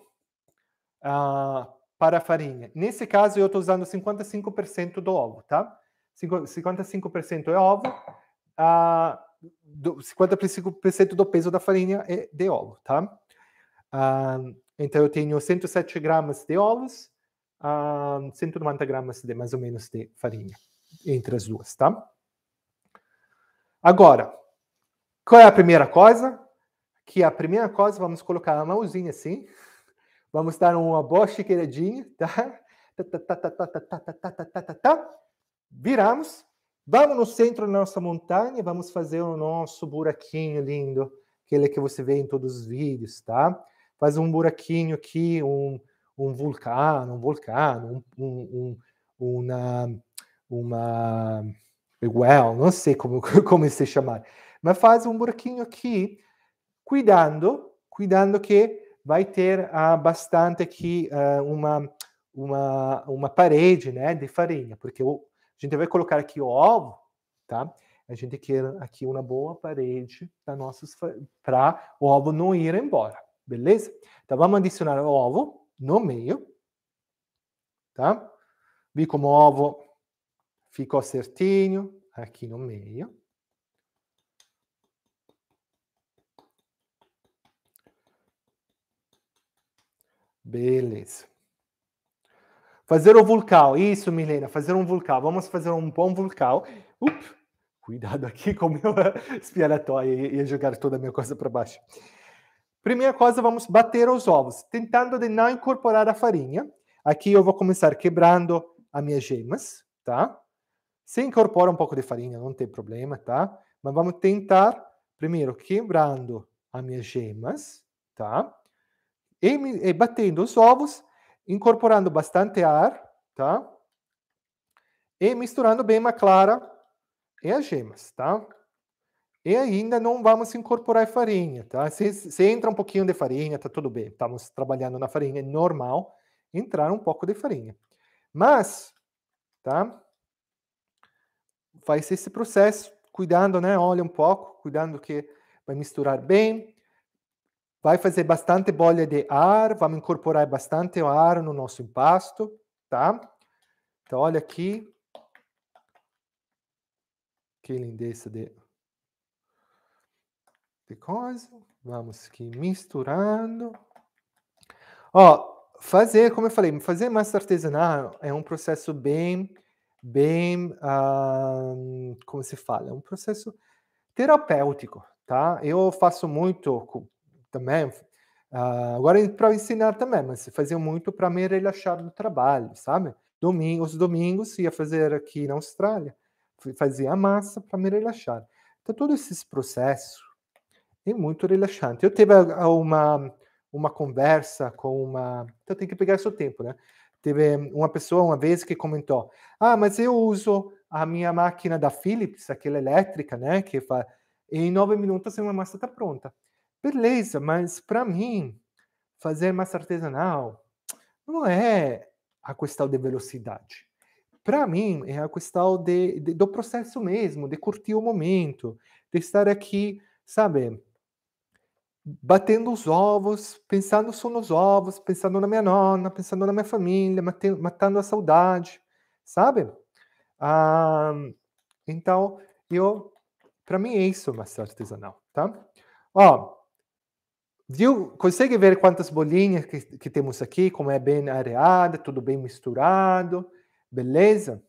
ah, para para farinha? Nesse caso, eu estou usando 55% do ovo, tá? 55% é ovo, ah, do, 55% do peso da farinha é de ovo, tá? Ah, então, eu tenho 107 gramas de ovos, ah, 190 gramas de mais ou menos de farinha entre as duas, tá? Agora, qual é a primeira coisa? Que a primeira coisa, vamos colocar a mãozinha assim, vamos dar uma boa chiqueiradinha, tá? Viramos, vamos no centro da nossa montanha, vamos fazer o nosso buraquinho lindo, aquele que você vê em todos os vídeos, tá? Faz um buraquinho aqui, um, um vulcão, um vulcão, um, um, um, uma, uma well, não sei como, como se chamar mas faz um buraquinho aqui, cuidando, cuidando que vai ter ah, bastante aqui ah, eh, uma, uma, uma parede né, de farinha, porque o, a gente vai colocar aqui o ovo, tá? A gente quer aqui uma boa parede para o ovo não ir embora, beleza? Então vamos adicionar o ovo no meio, tá? Vi como o ovo ficou certinho aqui no meio. Beleza. Fazer o vulcão, Isso, Milena, fazer um vulcão. Vamos fazer um bom vulcão. Up, cuidado aqui com o meu (laughs) expiratório e jogar toda a minha coisa para baixo. Primeira coisa, vamos bater os ovos, tentando de não incorporar a farinha. Aqui eu vou começar quebrando as minhas gemas, tá? Se incorpora um pouco de farinha, não tem problema, tá? Mas vamos tentar primeiro quebrando as minhas gemas, tá? e, e eh, batendo os ovos, incorporando bastante ar, tá? E misturando bem a clara e as gemas, tá? E ainda não vamos incorporar farinha, tá? Se, se entra um pouquinho de farinha, tá tudo bem. Estamos trabalhando na farinha, é normal entrar um pouco de farinha. Mas, tá? Faz esse processo, cuidando, né? Olha um pouco, cuidando que vai misturar bem, vai fazer bastante bolha de ar, vamos incorporar bastante ar no nosso impasto, tá? Então, olha aqui. Que lindeza de, de coisa. Vamos aqui misturando. Ó, fazer, como eu falei, fazer massa artesanal é um processo bem, bem, como se fala? É um processo terapêutico, tá? Eu faço muito também. Uh, agora para ensinar também, mas fazia muito para me relaxar do trabalho, sabe? Domingos, domingos ia fazer aqui na Austrália, fazia massa para me relaxar. Então todo esse processo é muito relaxante. Eu tive uma uma conversa com uma, então tem que pegar seu tempo, né? Teve uma pessoa uma vez que comentou: "Ah, mas eu uso a minha máquina da Philips, aquela elétrica, né, que faz em nove minutos minha massa está pronta. Beleza, mas para mim, fazer massa artesanal não é a questão de velocidade. Para mim, é a questão de, de, do processo mesmo, de curtir o momento, de estar aqui, sabe, batendo os ovos, pensando só nos ovos, pensando na minha nona, pensando na minha família, matando a saudade, sabe? Ah, então, eu, para mim é isso, massa artesanal, tá? Ó, Viu? Consegue ver quantas bolinhas que, que temos aqui, como é bem areada, tudo bem misturado, beleza?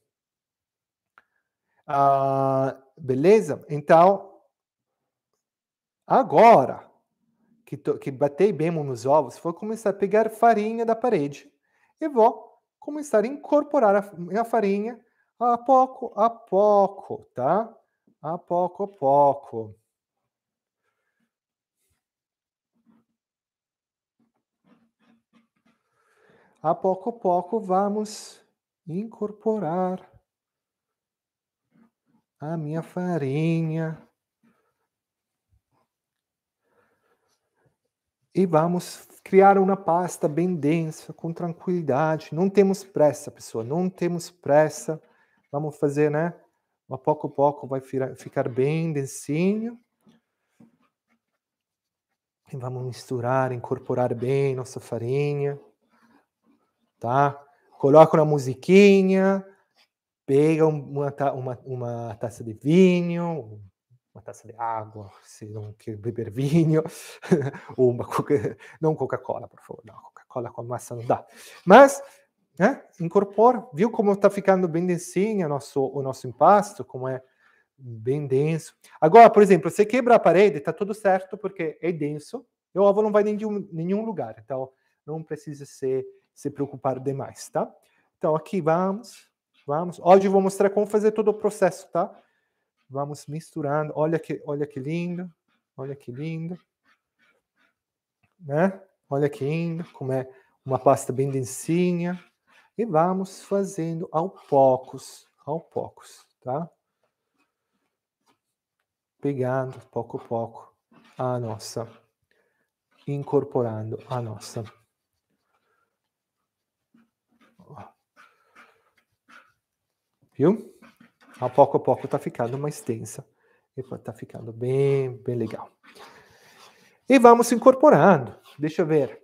Ah, beleza? Então, agora que, que batei bem nos ovos, vou começar a pegar farinha da parede e vou começar a incorporar a, a farinha a pouco a pouco, tá? A pouco a pouco. a pouco a pouco vamos incorporar a minha farinha e vamos criar uma pasta bem densa, com tranquilidade. Não temos pressa, pessoal, não temos pressa. Vamos fazer, né? A pouco a pouco vai ficar bem densinho. E vamos misturar, incorporar bem nossa farinha tá? coloca uma musiquinha, pega uma, uma, uma taça de vinho, uma taça de água, se não quer beber vinho, (laughs) ou uma coca, não Coca-Cola, por favor, não, Coca-Cola com massa não dá. Mas, né, incorpora, viu como está ficando bem densinho nosso, o nosso impasto, como é bem denso. Agora, por exemplo, você quebra a parede, está tudo certo, porque é denso, e o ovo não vai em nenhum, nenhum lugar, então não precisa ser se preocupar demais, tá? Então, aqui vamos, vamos. Hoje eu vou mostrar como fazer todo o processo, tá? Vamos misturando. Olha que, olha que lindo, olha que lindo, né? Olha que lindo, como é uma pasta bem densinha. E vamos fazendo ao poucos, ao poucos, tá? Pegando pouco a pouco a nossa, incorporando a nossa Viu? A pouco a pouco tá ficando mais tensa. E tá ficando bem, bem legal. E vamos incorporando. Deixa eu ver.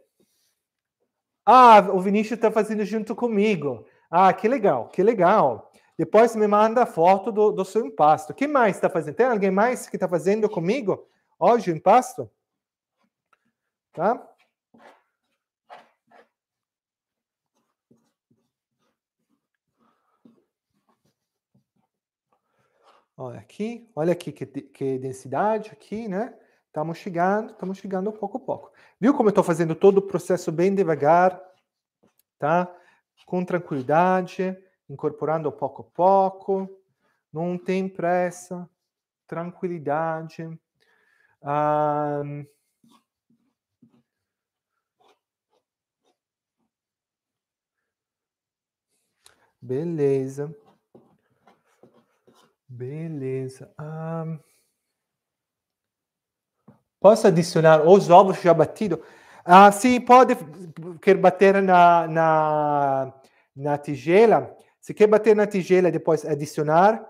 Ah, o Vinícius está fazendo junto comigo. Ah, que legal, que legal. Depois me manda a foto do, do seu impasto. Quem mais está fazendo? Tem alguém mais que está fazendo comigo hoje o impasto? Tá? Olha aqui, olha aqui que, que densidade aqui, né? Estamos tá chegando, estamos tá chegando pouco a pouco. Viu como eu estou fazendo todo o processo bem devagar, tá? Com tranquilidade, incorporando pouco a pouco. Não tem pressa, tranquilidade. Ah, beleza. Beleza. Ah, posso adicionar os ovos já batidos? Ah, sim, pode. Quer bater na, na, na tigela? Se quer bater na tigela e depois adicionar,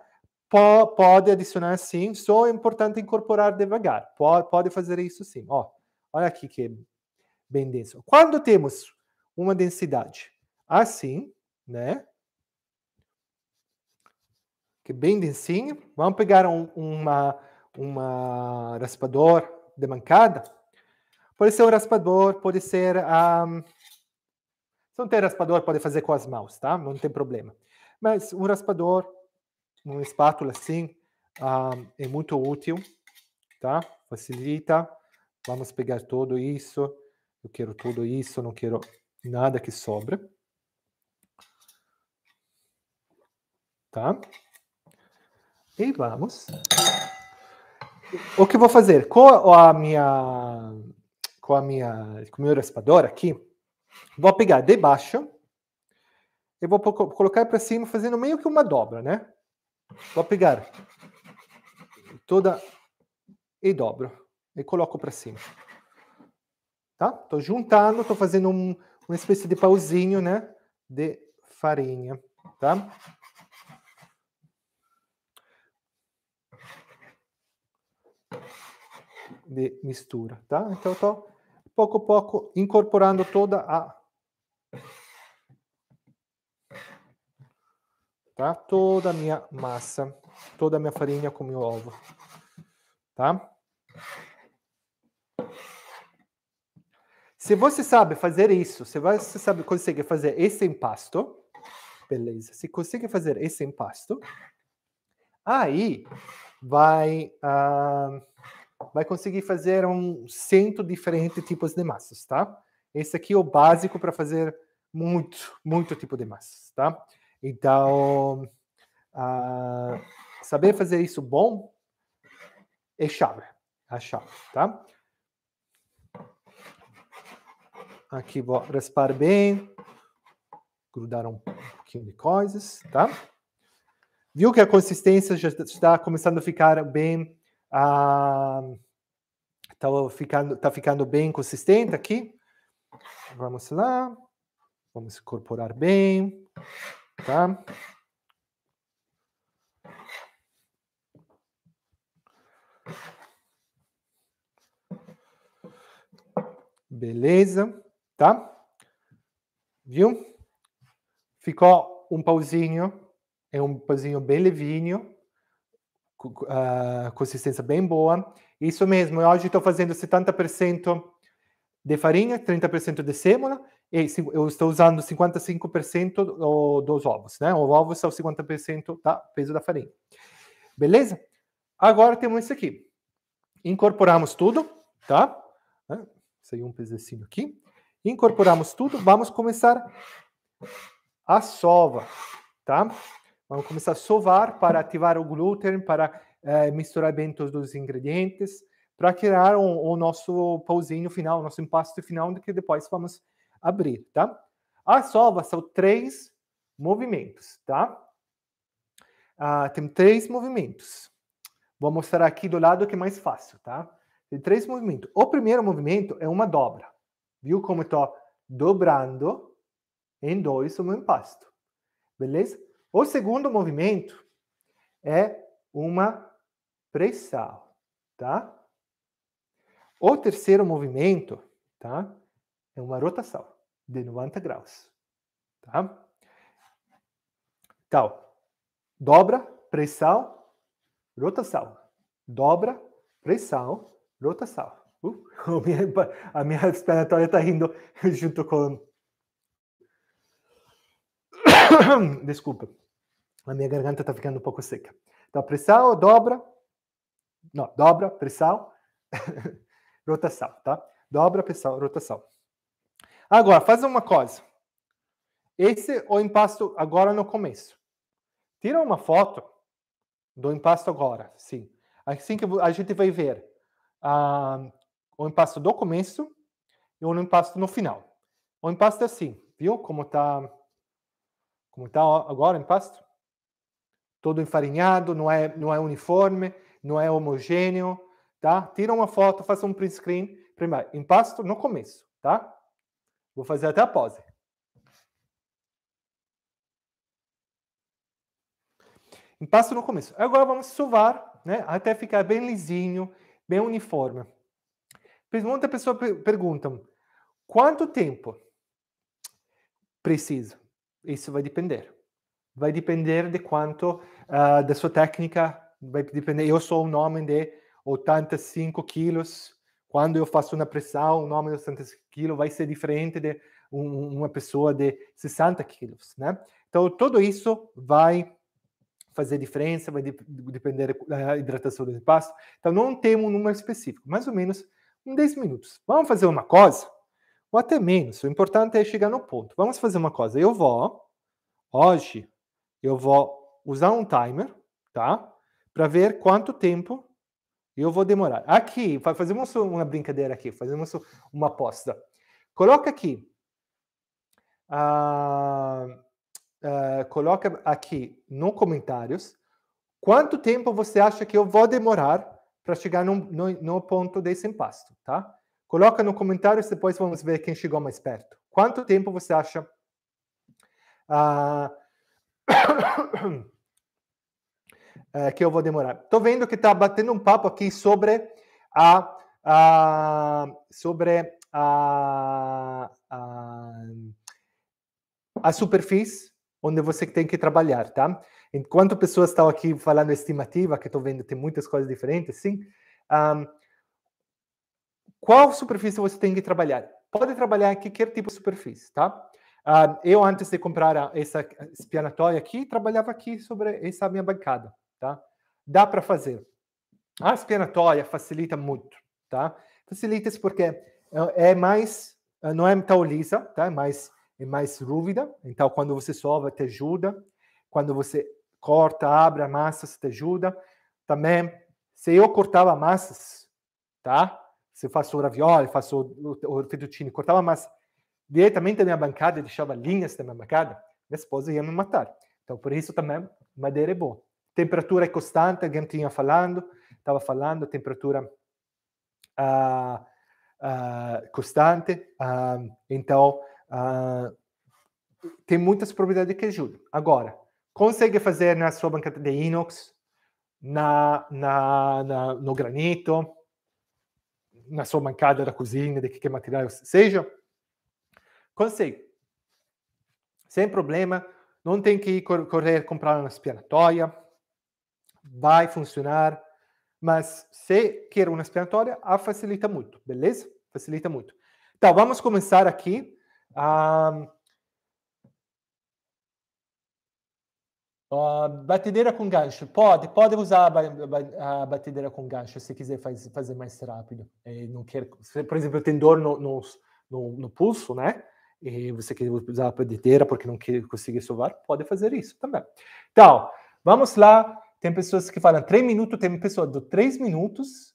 po, pode adicionar sim. Só é importante incorporar devagar. Pode, pode fazer isso sim. Ó, olha aqui que bem denso. Quando temos uma densidade assim, né? que é bem densinho. Vamos pegar um, uma, uma raspador de mancada. Pode ser um raspador, pode ser. Um... Se não tem raspador, pode fazer com as mãos, tá? Não tem problema. Mas um raspador, uma espátula assim, um, é muito útil, tá? Facilita. Vamos pegar tudo isso. Eu quero tudo isso, não quero nada que sobra. Tá? E vamos. O que vou fazer? Com a minha. Com a minha. Com o meu raspador aqui, vou pegar debaixo. e vou colocar para cima, fazendo meio que uma dobra, né? Vou pegar toda e dobro e coloco para cima. Tá? Tô juntando, tô fazendo um, uma espécie de pauzinho, né? De farinha, tá? de mistura, tá? Então eu tô pouco a pouco incorporando toda a tá? Toda a minha massa, toda a minha farinha com meu ovo, tá? Se você sabe fazer isso, se você sabe conseguir fazer esse impasto, beleza? Se consegue fazer esse impasto, aí vai uh vai conseguir fazer um cento diferentes tipos de massas, tá? Esse aqui é o básico para fazer muito, muito tipo de massas, tá? Então, uh, saber fazer isso bom é chave, a chave, tá? Aqui vou raspar bem, grudar um pouquinho de coisas, tá? Viu que a consistência já está começando a ficar bem Está ah, tá ficando, tá ficando bem consistente aqui. Vamos lá. Vamos incorporar bem. Tá? Beleza, tá? Viu? Ficou um pauzinho, é um pauzinho bem levinho, uh, consistência bem boa. Isso mesmo, hoje estou fazendo 70% de farinha, 30% de sêmola, e eu estou usando 55% dos ovos, né? O ovo são 50% do peso da farinha. Beleza? Agora temos isso aqui. Incorporamos tudo, tá? Saiu um pedacinho aqui. Incorporamos tudo, vamos começar a sova, tá? Vamos começar a sovar para ativar o glúten, para eh, misturar bem todos os ingredientes, para criar o, o nosso pauzinho final, o nosso impasto final, que depois vamos abrir, tá? A sova são três movimentos, tá? Ah, tem três movimentos. Vou mostrar aqui do lado que é mais fácil, tá? Tem três movimentos. O primeiro movimento é uma dobra. Viu como eu tô dobrando em dois o meu impasto. Beleza? O segundo movimento é uma pressal, tá? O terceiro movimento, tá? É uma rotação de 90 graus, tá? Então, dobra, pressal, rotação. Dobra, pressal, rotação. Uh, (laughs) a minha, a minha está rindo junto com... (coughs) Desculpa a minha garganta está ficando um pouco seca. Então, pressão, dobra, não, dobra, pressão, (laughs) rotação, tá? Dobra, pressão, rotação. Agora, faz uma coisa. Esse é o impasto agora no começo. Tira uma foto do impasto agora, sim. Assim que a gente vai ver ah, o impasto do começo e o impasto no final. O impasto é assim, viu como está como tá agora o impasto? todo enfarinhado, não é, não é uniforme, não é homogêneo, tá? Tira uma foto, faça um print screen, primeiro, impasto no começo, tá? Vou fazer até a pose. Impasto no começo. Agora vamos sovar, né? Até ficar bem lisinho, bem uniforme. Muita pessoa pergunta, quanto tempo precisa? Isso vai depender vai depender de quanto uh, da sua técnica, vai depender. Eu sou um homem de 85 quilos, quando eu faço uma pressão, o nome de 85 quilos vai ser diferente de um, uma pessoa de 60 quilos, né? Então, tudo isso vai fazer diferença, vai de, depender da eh, hidratação do pasto. Então, não tem um número específico, mais ou menos em 10 minutos. Vamos fazer uma coisa? Ou até menos, o importante é chegar no ponto. Vamos fazer uma coisa. Eu vou, hoje, eu vou usar um timer, tá? Para ver quanto tempo eu vou demorar. Aqui, fazemos uma brincadeira aqui, fazemos uma aposta. Coloca aqui. Uh, uh, coloca aqui no comentários quanto tempo você acha que eu vou demorar para chegar no, no, no, ponto desse impasto, tá? Coloca no comentários, depois vamos ver quem chegou mais perto. Quanto tempo você acha uh, (coughs) é, que eu vou demorar. Tô vendo que tá batendo um papo aqui sobre a, a sobre a, a, a superfície onde você tem que trabalhar, tá? Enquanto pessoas estão aqui falando estimativa, que estou vendo tem muitas coisas diferentes, sim. Um, qual superfície você tem que trabalhar? Pode trabalhar em qualquer tipo de superfície, tá? Uh, eu, antes de comprar essa espinatória aqui, trabalhava aqui sobre essa minha bancada, tá? Dá para fazer. A ah, espinatória facilita muito, tá? Facilita porque ah, é mais, não é tão lisa, tá? É mais, é mais rúvida. Então, quando você sova, te ajuda. Quando você corta, abre a massa, te ajuda. Também, se eu cortava massas, tá? Se eu faço ravioli, faço o, o fettuccine, cortava massa diretamente na minha bancada, deixava linhas na minha bancada, minha esposa ia me matar. Então, por isso também, madeira é boa. Temperatura é constante, alguém tinha falando, estava falando, temperatura uh, uh, constante. Uh, então, tem muitas propriedades que ajudam. Agora, consegue fazer na sua bancada de inox, na, na, na no granito, na sua bancada da cozinha, de que, que material seja, Consigo. Sem problema. Não tem que ir correr comprar uma aspiratória. Vai funcionar. Mas se quer uma aspiratória, a ah, facilita muito, beleza? Facilita muito. Então, vamos começar aqui. Um, Uh, ah, batedeira com gancho, pode, pode usar a batedeira com gancho se quiser faz, fazer mais rápido. E eh, não quer, se, por exemplo, tem dor no, no, no, no pulso, né? e você quer usar a padeteira porque não conseguir salvar, pode fazer isso também. Então, vamos lá. Tem pessoas que falam 3 minutos, tem pessoas do 3 minutos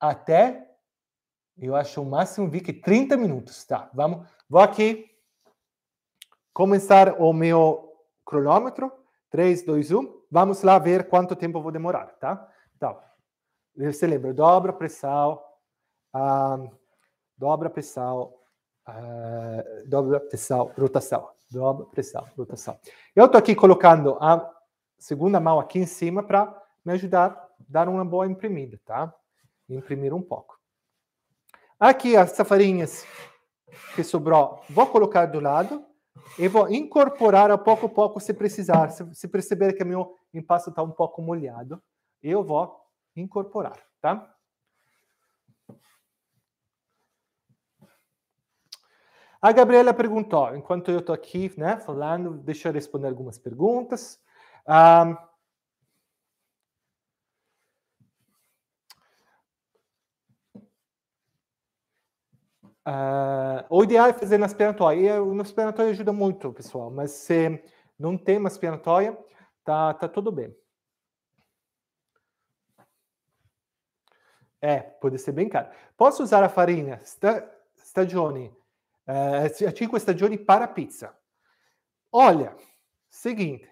até, eu acho o máximo vi que 30 minutos. Tá, vamos. Vou aqui começar o meu cronômetro. 3, 2, 1. Vamos lá ver quanto tempo vou demorar, tá? Então, você lembra, dobra pressão, ah, dobra pressão, dobra pressão, rotação. Dobra pressão, rotação. Eu estou aqui colocando a segunda mão aqui em cima para me ajudar dar uma boa imprimida, tá? Imprimir um pouco. Aqui as farinhas que sobrou, vou colocar do lado e vou incorporar a pouco a pouco se precisar. Se, se perceber que meu impasto está um pouco molhado, eu vou incorporar, tá? A Gabriela perguntou, enquanto eu estou aqui né, falando, deixa eu responder algumas perguntas. Um, Uh, ah, o ideal é fazer na aspiratória. E uma aspiratória ajuda muito, pessoal. Mas se não tem uma aspiratória, tá, tá tudo bem. É, pode ser bem caro. Posso usar a farinha? Sta, stagione eh, a 5 stagioni para pizza. Olha, seguinte,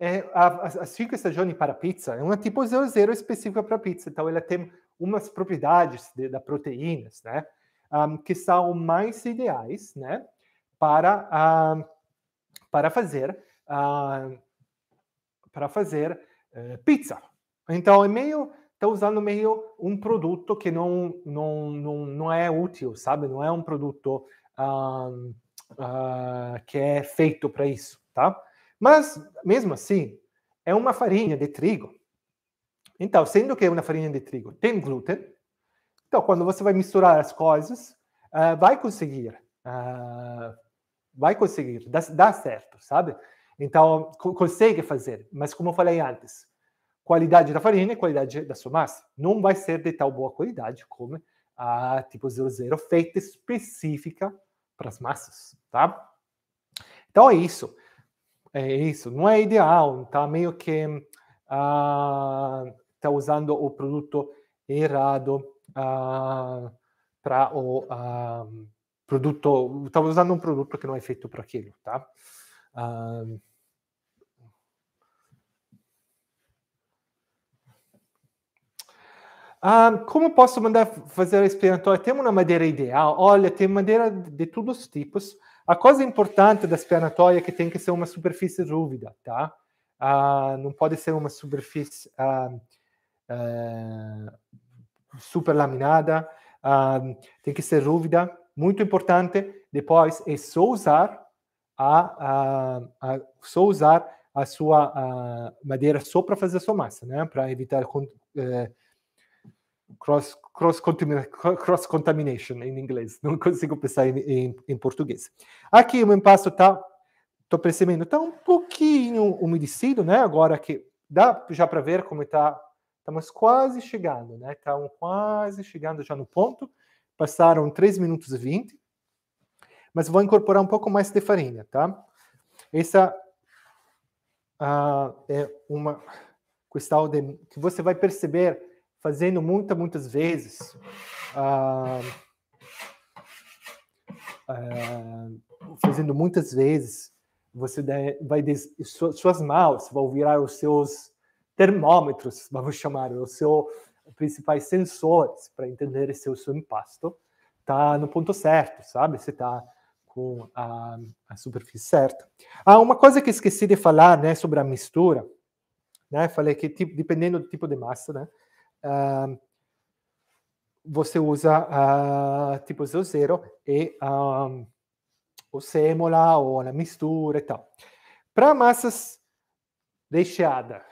é, a, as cinco estagioni para pizza é uma tipo 00 específica para pizza, então ela tem umas propriedades de, da proteínas, né, um, que são mais ideais, né, para uh, para fazer uh, para fazer uh, pizza. Então é meio está usando meio um produto que não, não não não é útil, sabe? Não é um produto ah, ah, que é feito para isso, tá? Mas, mesmo assim, é uma farinha de trigo. Então, sendo que é uma farinha de trigo tem glúten, então, quando você vai misturar as coisas, uh, vai conseguir, vai conseguir, dá, dá certo, sabe? Então, co consegue fazer, mas como eu falei antes, qualidade da farinha e qualidade da sua massa. Não vai ser de tal boa qualidade como a tipo 00 feita específica para as massas, tá? Então é isso. É isso. Não é ideal, tá? Meio que uh, tá usando o produto errado uh, ah, para o uh, produto. Tá usando um produto que não é feito para aquilo, tá? Uh, Ah, como posso mandar fazer a expirantório? Tem uma madeira ideal? Olha, tem madeira de todos os tipos. A coisa importante da expirantória é que tem que ser uma superfície rúvida, tá? Ah, não pode ser uma superfície ah, super laminada, tem que ser rúvida, muito importante. Depois é só usar a, a, a só usar a sua a madeira só para fazer a sua massa, né? Para evitar eh, cross, cross, cross contamination em inglês. (laughs) Não consigo pensar em, em, em português. Aqui o meu impasto tá, tô percebendo, tá um pouquinho umedecido, né? Agora que dá já para ver como está, estamos quase chegando, né? Estamos tá quase chegando já no ponto. Passaram 3 minutos e 20, mas vou incorporar um pouco mais de farinha, tá? Essa uh, é uma questão de, que você vai perceber fazendo muitas, muitas vezes. Ah, ah, fazendo muitas vezes, você vai suas mãos vão virar os seus termômetros, vamos chamar, os seus principais sensores para entender se o seu impasto está no ponto certo, sabe? Se está com a, a, superfície certa. Ah, uma coisa que esqueci de falar, né, sobre a mistura, né? Falei que tipo, dependendo do tipo de massa, né? você usa uh, tipo zero e um, o sêmola ou a mistura e tal. Para massas recheada,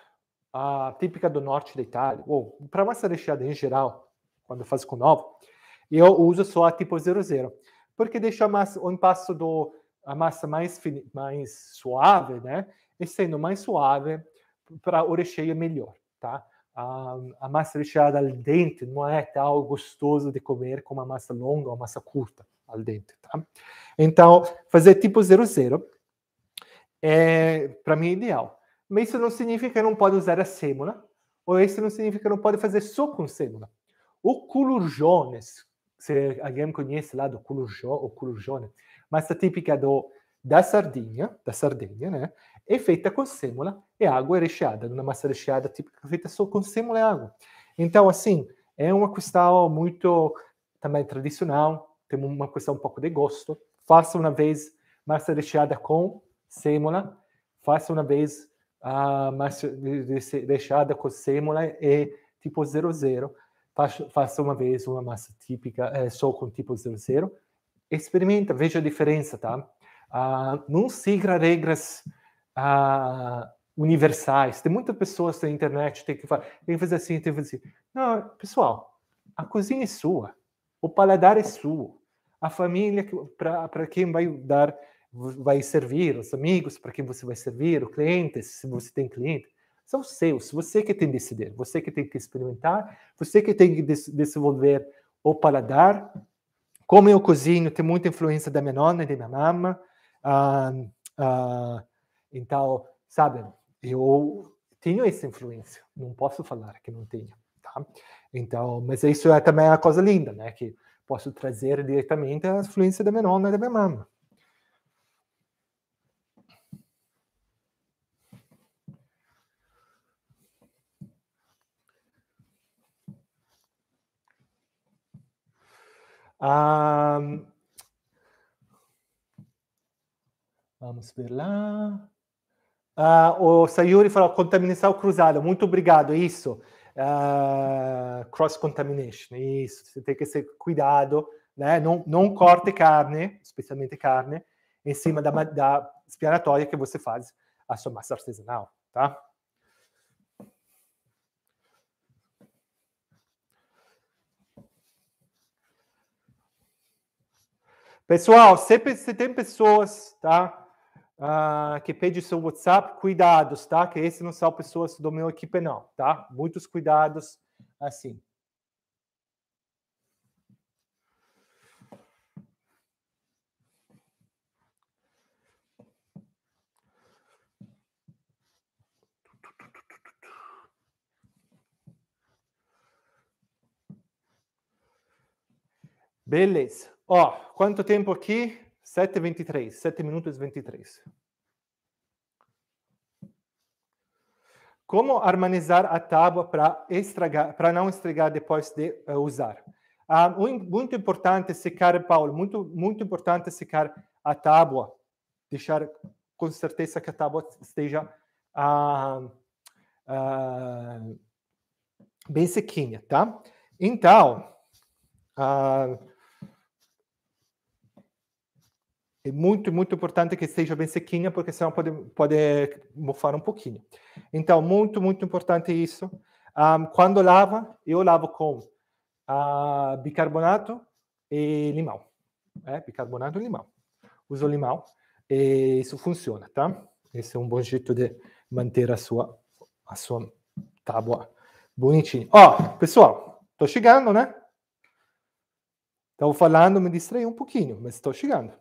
uh, típica do norte da Itália, ou para massa recheada em geral, quando faz com novo eu uso só a tipo 00, porque deixa a massa, o impasto do a massa mais fini, mais suave, né? E sendo mais suave, para o recheio é melhor, tá? a, massa recheada al dente não é tão gostoso de comer como a massa longa ou a massa curta al dente, tá? Então, fazer tipo 00 é, para mim, ideal. Mas isso não significa que não pode usar a sêmola, ou isso não significa que não pode fazer só com sêmola. O culurjones, se alguém conhece lá do culurjone, o massa típica do, da Sardinha, da Sardenha, né? É feita com sêmola e é água recheada. Uma é massa recheada típica feita só com sêmola e é água. Então, assim, é uma questão muito também tradicional, tem uma questão um pouco de gosto. Faça uma vez massa recheada com sêmola, faça uma vez a ah, massa recheada com sêmola e tipo 00. Faça uma vez uma massa típica é, só com tipo 00. Experimenta, veja a diferença, tá? Uh, não siga regras ah, universais. Tem muitas pessoas na internet tem que, falar, tem que fazer assim, tem que fazer assim. Não, pessoal, a cozinha é sua, o paladar é seu, a família para quem vai dar vai servir, os amigos para quem você vai servir, o cliente, se você tem cliente, são seus. Você que tem que decidir, você que tem que experimentar, você que tem que desenvolver o paladar. Como eu cozinho, tem muita influência da minha nona, da minha mama. Ah, ah, então, sabe, eu tenho essa influência, não posso falar que não tenho, tá? Então, mas isso é também a coisa linda, né? Que posso trazer diretamente a influência da minha nona e da minha mama. Um, vamos ver lá. Uh, o Sayuri falou contaminação cruzada. Muito obrigado, é isso. Uh, ah, cross contamination, é isso. Você tem que ser cuidado, né? Não, não corte carne, especialmente carne, em cima da, da que você faz a sua massa artesanal, tá? Pessoal, se, se tem pessoas, tá? uh, que pede o seu WhatsApp, cuidados, tá? Que esses não são pessoas do meu equipe, não, tá? Muitos cuidados, assim. Beleza. Ó, quanto tempo aqui? Sete vinte e três, sete minutos vinte e três. Como harmonizar a tábua para estragar, para não estragar depois de uh, usar? Uh, muito importante secar, Paulo, muito muito importante secar a tábua, deixar com certeza que a tábua esteja uh, bem sequinha, tá? Então, uh, É muito, muito importante que esteja bem sequinha, porque senão pode, pode mofar um pouquinho. Então, muito, muito importante isso. Um, quando lava, eu lavo com uh, bicarbonato e limão. É, bicarbonato e limão. Uso limão e isso funciona, tá? Esse é um bom jeito de manter a sua, a sua tábua bonitinha. Ó, oh, pessoal, tô chegando, né? Estava falando, me distraí um pouquinho, mas estou chegando.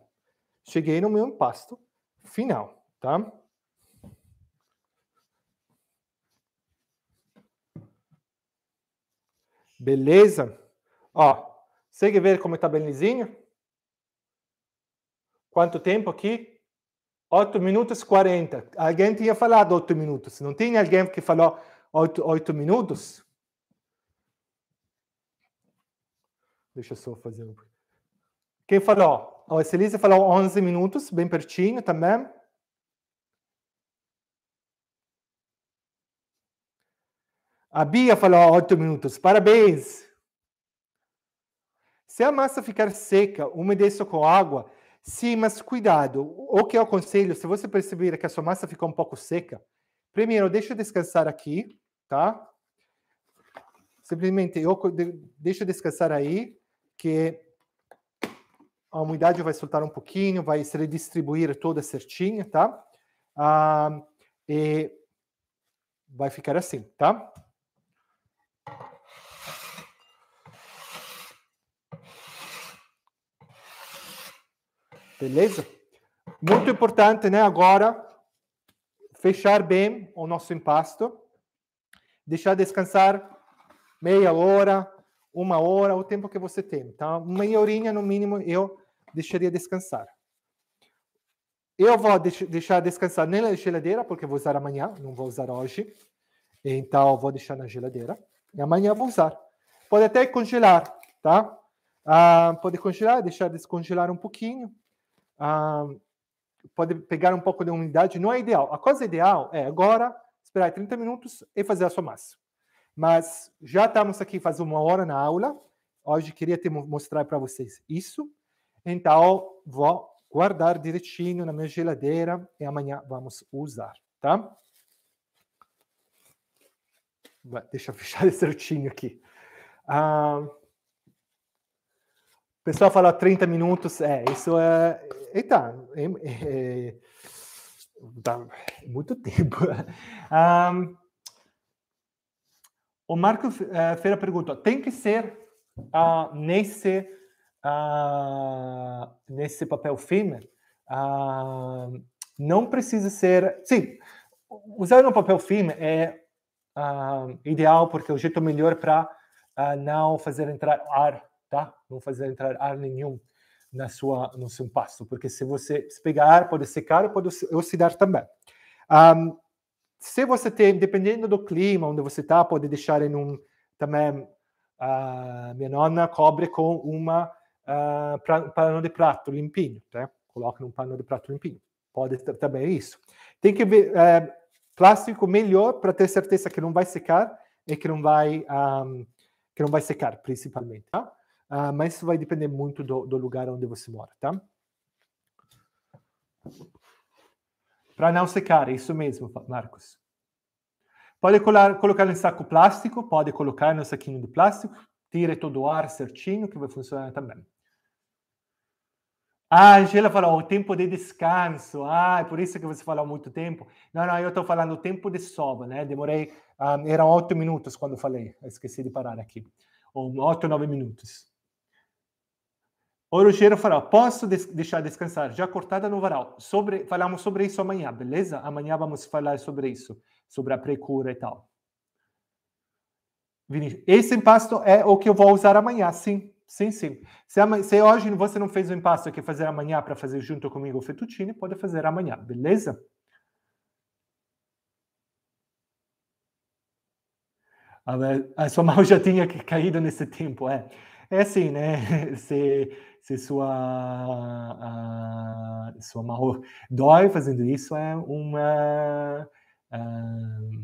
Cheguei no meu impasto final, tá? Beleza? Ó, segue ver como está belezinho? Quanto tempo aqui? 8 minutos e 40. Alguém tinha falado 8 minutos. Não tinha alguém que falou 8, 8 minutos? Deixa eu só fazer um pouquinho. Quem falou? A Celise falou 11 minutos, bem pertinho também. A Bia falou 8 minutos. Parabéns! Se a massa ficar seca, umedeça com água. Sim, mas cuidado. O que eu aconselho, se você perceber que a sua massa ficou um pouco seca, primeiro, deixa descansar aqui, tá? Simplesmente, eu deixo descansar aí, que a umidade vai soltar um pouquinho, vai se redistribuir toda certinha, tá? Ah, e vai ficar assim, tá? Beleza? Muito importante, né? Agora, fechar bem o nosso impasto, deixar descansar meia hora, uma hora, o tempo que você tem, tá? Uma horinha no mínimo eu deixaria descansar. Eu vou deixar descansar na geladeira, porque vou usar amanhã, não vou usar hoje. Então, vou deixar na geladeira. E amanhã vou usar. Pode até congelar, tá? Ah, pode congelar, deixar descongelar um pouquinho. Ah, pode pegar um pouco de umidade. Não é ideal. A coisa ideal é agora esperar 30 minutos e fazer a sua massa. Mas já estamos aqui faz uma hora na aula. Hoje queria ter, mostrar para vocês isso. Então, vou guardar direitinho na minha geladeira e amanhã vamos usar, tá? Deixa eu (laughs) fechar certinho aqui. Ah, o pessoal fala 30 minutos, é, isso é. Eita, é, é, dá é, tá, muito tempo. (laughs) Ah, o Marco eh, Feira pergunta: tem que ser ah, nesse ah, nesse papel fêmea, não precisa ser. Sim, usar um papel firme é ideal porque é o jeito melhor para não fazer entrar ar, tá? Não fazer entrar ar nenhum na sua no seu passo, porque se você se pegar ar pode secar, pode oxidar também. se você tem, dependendo do clima onde você está, pode deixar em um também. Uh, ah, minha nona cobre com uma uh, pra, pano de prato limpinho, né? Coloca num pano de prato limpinho. Pode também isso. Tem que ver é, plástico melhor para ter certeza que não vai secar e que não vai um, ah, que não vai secar, principalmente, tá? Uh, mas isso vai depender muito do, do lugar onde você mora, tá? Para não secar, é isso mesmo, Marcos. Pode colar, colocar no saco plástico, pode colocar no saquinho de plástico, tire todo o ar certinho, que vai funcionar também. Ah, Angela falou, o tempo de descanso. Ah, é por isso que você falou muito tempo. Não, não, eu estou falando o tempo de sobra, né? Demorei, um, ah, eram oito minutos quando falei. Esqueci de parar aqui. Ou oito, nove minutos. O Rogério falou, posso des deixar descansar? Já cortada no varal. Sobre, falamos sobre isso amanhã, beleza? Amanhã vamos falar sobre isso, sobre a precura e tal. Vinícius, esse impasto é o que eu vou usar amanhã, sim. Sim, sim. Se, se, hoje você não fez o impasto quer fazer amanhã para fazer junto comigo o fettuccine, pode fazer amanhã, beleza? A, a sua (laughs) mão já tinha caído nesse tempo, é. É assim, né? (laughs) Se, se sua, a, sua mão dói fazendo isso, é uma... A, ah,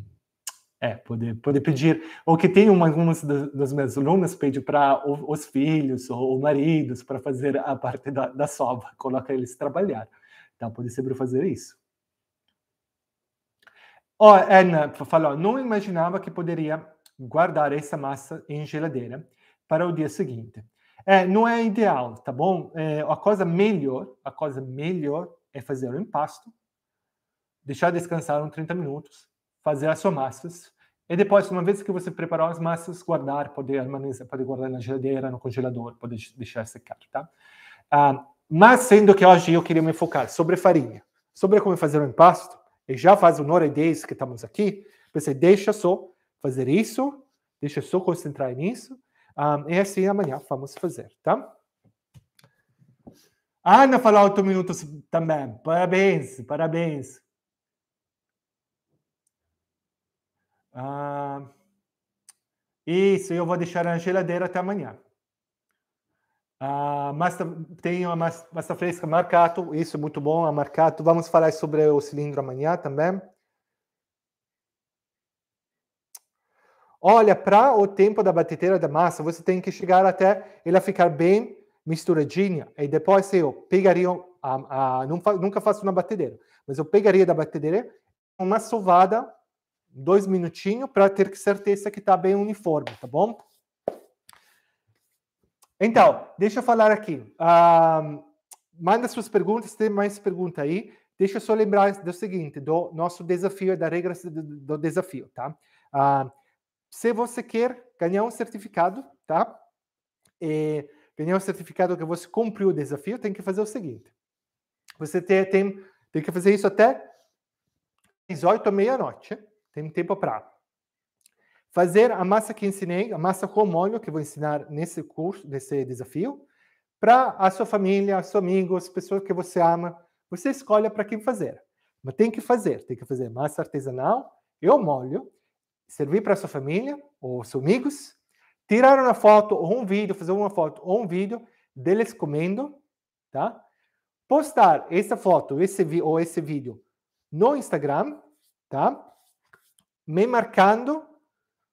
é, poder, poder pedir, ou que tenham algumas das minhas alunas pede para os filhos ou maridos para fazer a parte da, da sova, (laughs) coloca eles trabalhar. Então, pode sempre fazer isso. Oh, Ana falou, não imaginava que poderia guardar essa massa em geladeira para o dia seguinte. É, não é ideal, tá bom? É, a coisa melhor, a coisa melhor é fazer o impasto, deixar descansar uns 30 minutos, fazer as suas massas. E depois, uma vez que você preparou as massas, guardar, poder armazenar, poder guardar na geladeira, no congelador, poder deixar secar, tá? Ah, mas sendo que hoje eu queria me focar sobre farinha, sobre como fazer o um impasto, e já faz uma hora e dez que estamos aqui, você deixa só fazer isso, deixa só concentrar nisso, ah, e assim amanhã vamos fazer, tá? A Ana falou oito minutos também, parabéns, parabéns. Ah, isso, eu vou deixar na geladeira até amanhã. Ah, massa, tem uma massa, massa fresca marcato, isso é muito bom, a marcato. Vamos falar sobre o cilindro amanhã também. Olha, para o tempo da batedeira da massa, você tem que chegar até ela ficar bem misturadinha. E depois eu pegaria, a, a, nunca faço na batedeira, mas eu pegaria da batedeira uma sovada dois minutinhos para ter certeza que está bem uniforme, tá bom? Então, deixa eu falar aqui. Ah, manda suas perguntas, tem mais pergunta aí. Deixa eu só lembrar do seguinte, do nosso desafio, da regra do desafio, tá? Ah, se você quer ganhar um certificado, tá? E ganhar um certificado que você cumpriu o desafio, tem que fazer o seguinte. Você tem, tem, tem que fazer isso até 18 meia-noite tem tempo para fazer a massa que ensinei, a massa com molho que vou ensinar nesse curso, nesse desafio, para a sua família, seus amigos, pessoas que você ama. Você escolhe para quem fazer. Mas tem que fazer, tem que fazer massa artesanal eu molho, servir para sua família ou seus amigos, tirar uma foto ou um vídeo, fazer uma foto ou um vídeo deles comendo, tá? Postar essa foto, esse ou esse vídeo no Instagram, tá? me marcando,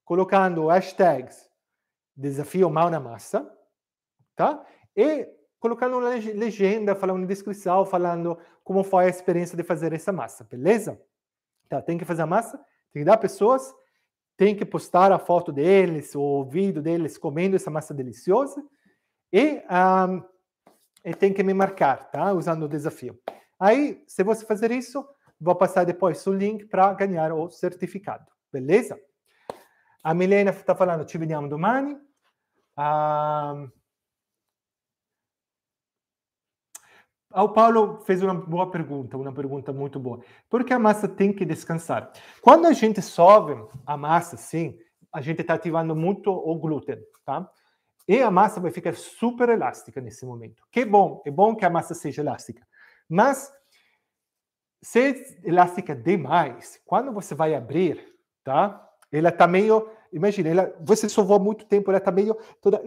colocando hashtags desafio mal na massa, tá? E colocando uma legenda, falando uma descrição, falando como foi a experiência de fazer essa massa, beleza? Tá, tem que fazer a massa, tem que dar pessoas, tem que postar a foto deles, o vídeo deles comendo essa massa deliciosa e, um, e tem que me marcar, tá? Usando o desafio. Aí, se você fazer isso, Vou passar depois o link para ganhar o certificado, beleza? A Milena está falando, ci vediamo domani. Ah, o Paulo fez uma boa pergunta, uma pergunta muito boa. Por que a massa tem que descansar? Quando a gente sobe a massa, sim, a gente está ativando muito o glúten, tá? E a massa vai ficar super elástica nesse momento. Que bom, é bom que a massa seja elástica. Mas se elástica demais, quando você vai abrir, tá? Ela tá meio, imagina, ela, você sovou muito tempo, ela tá meio toda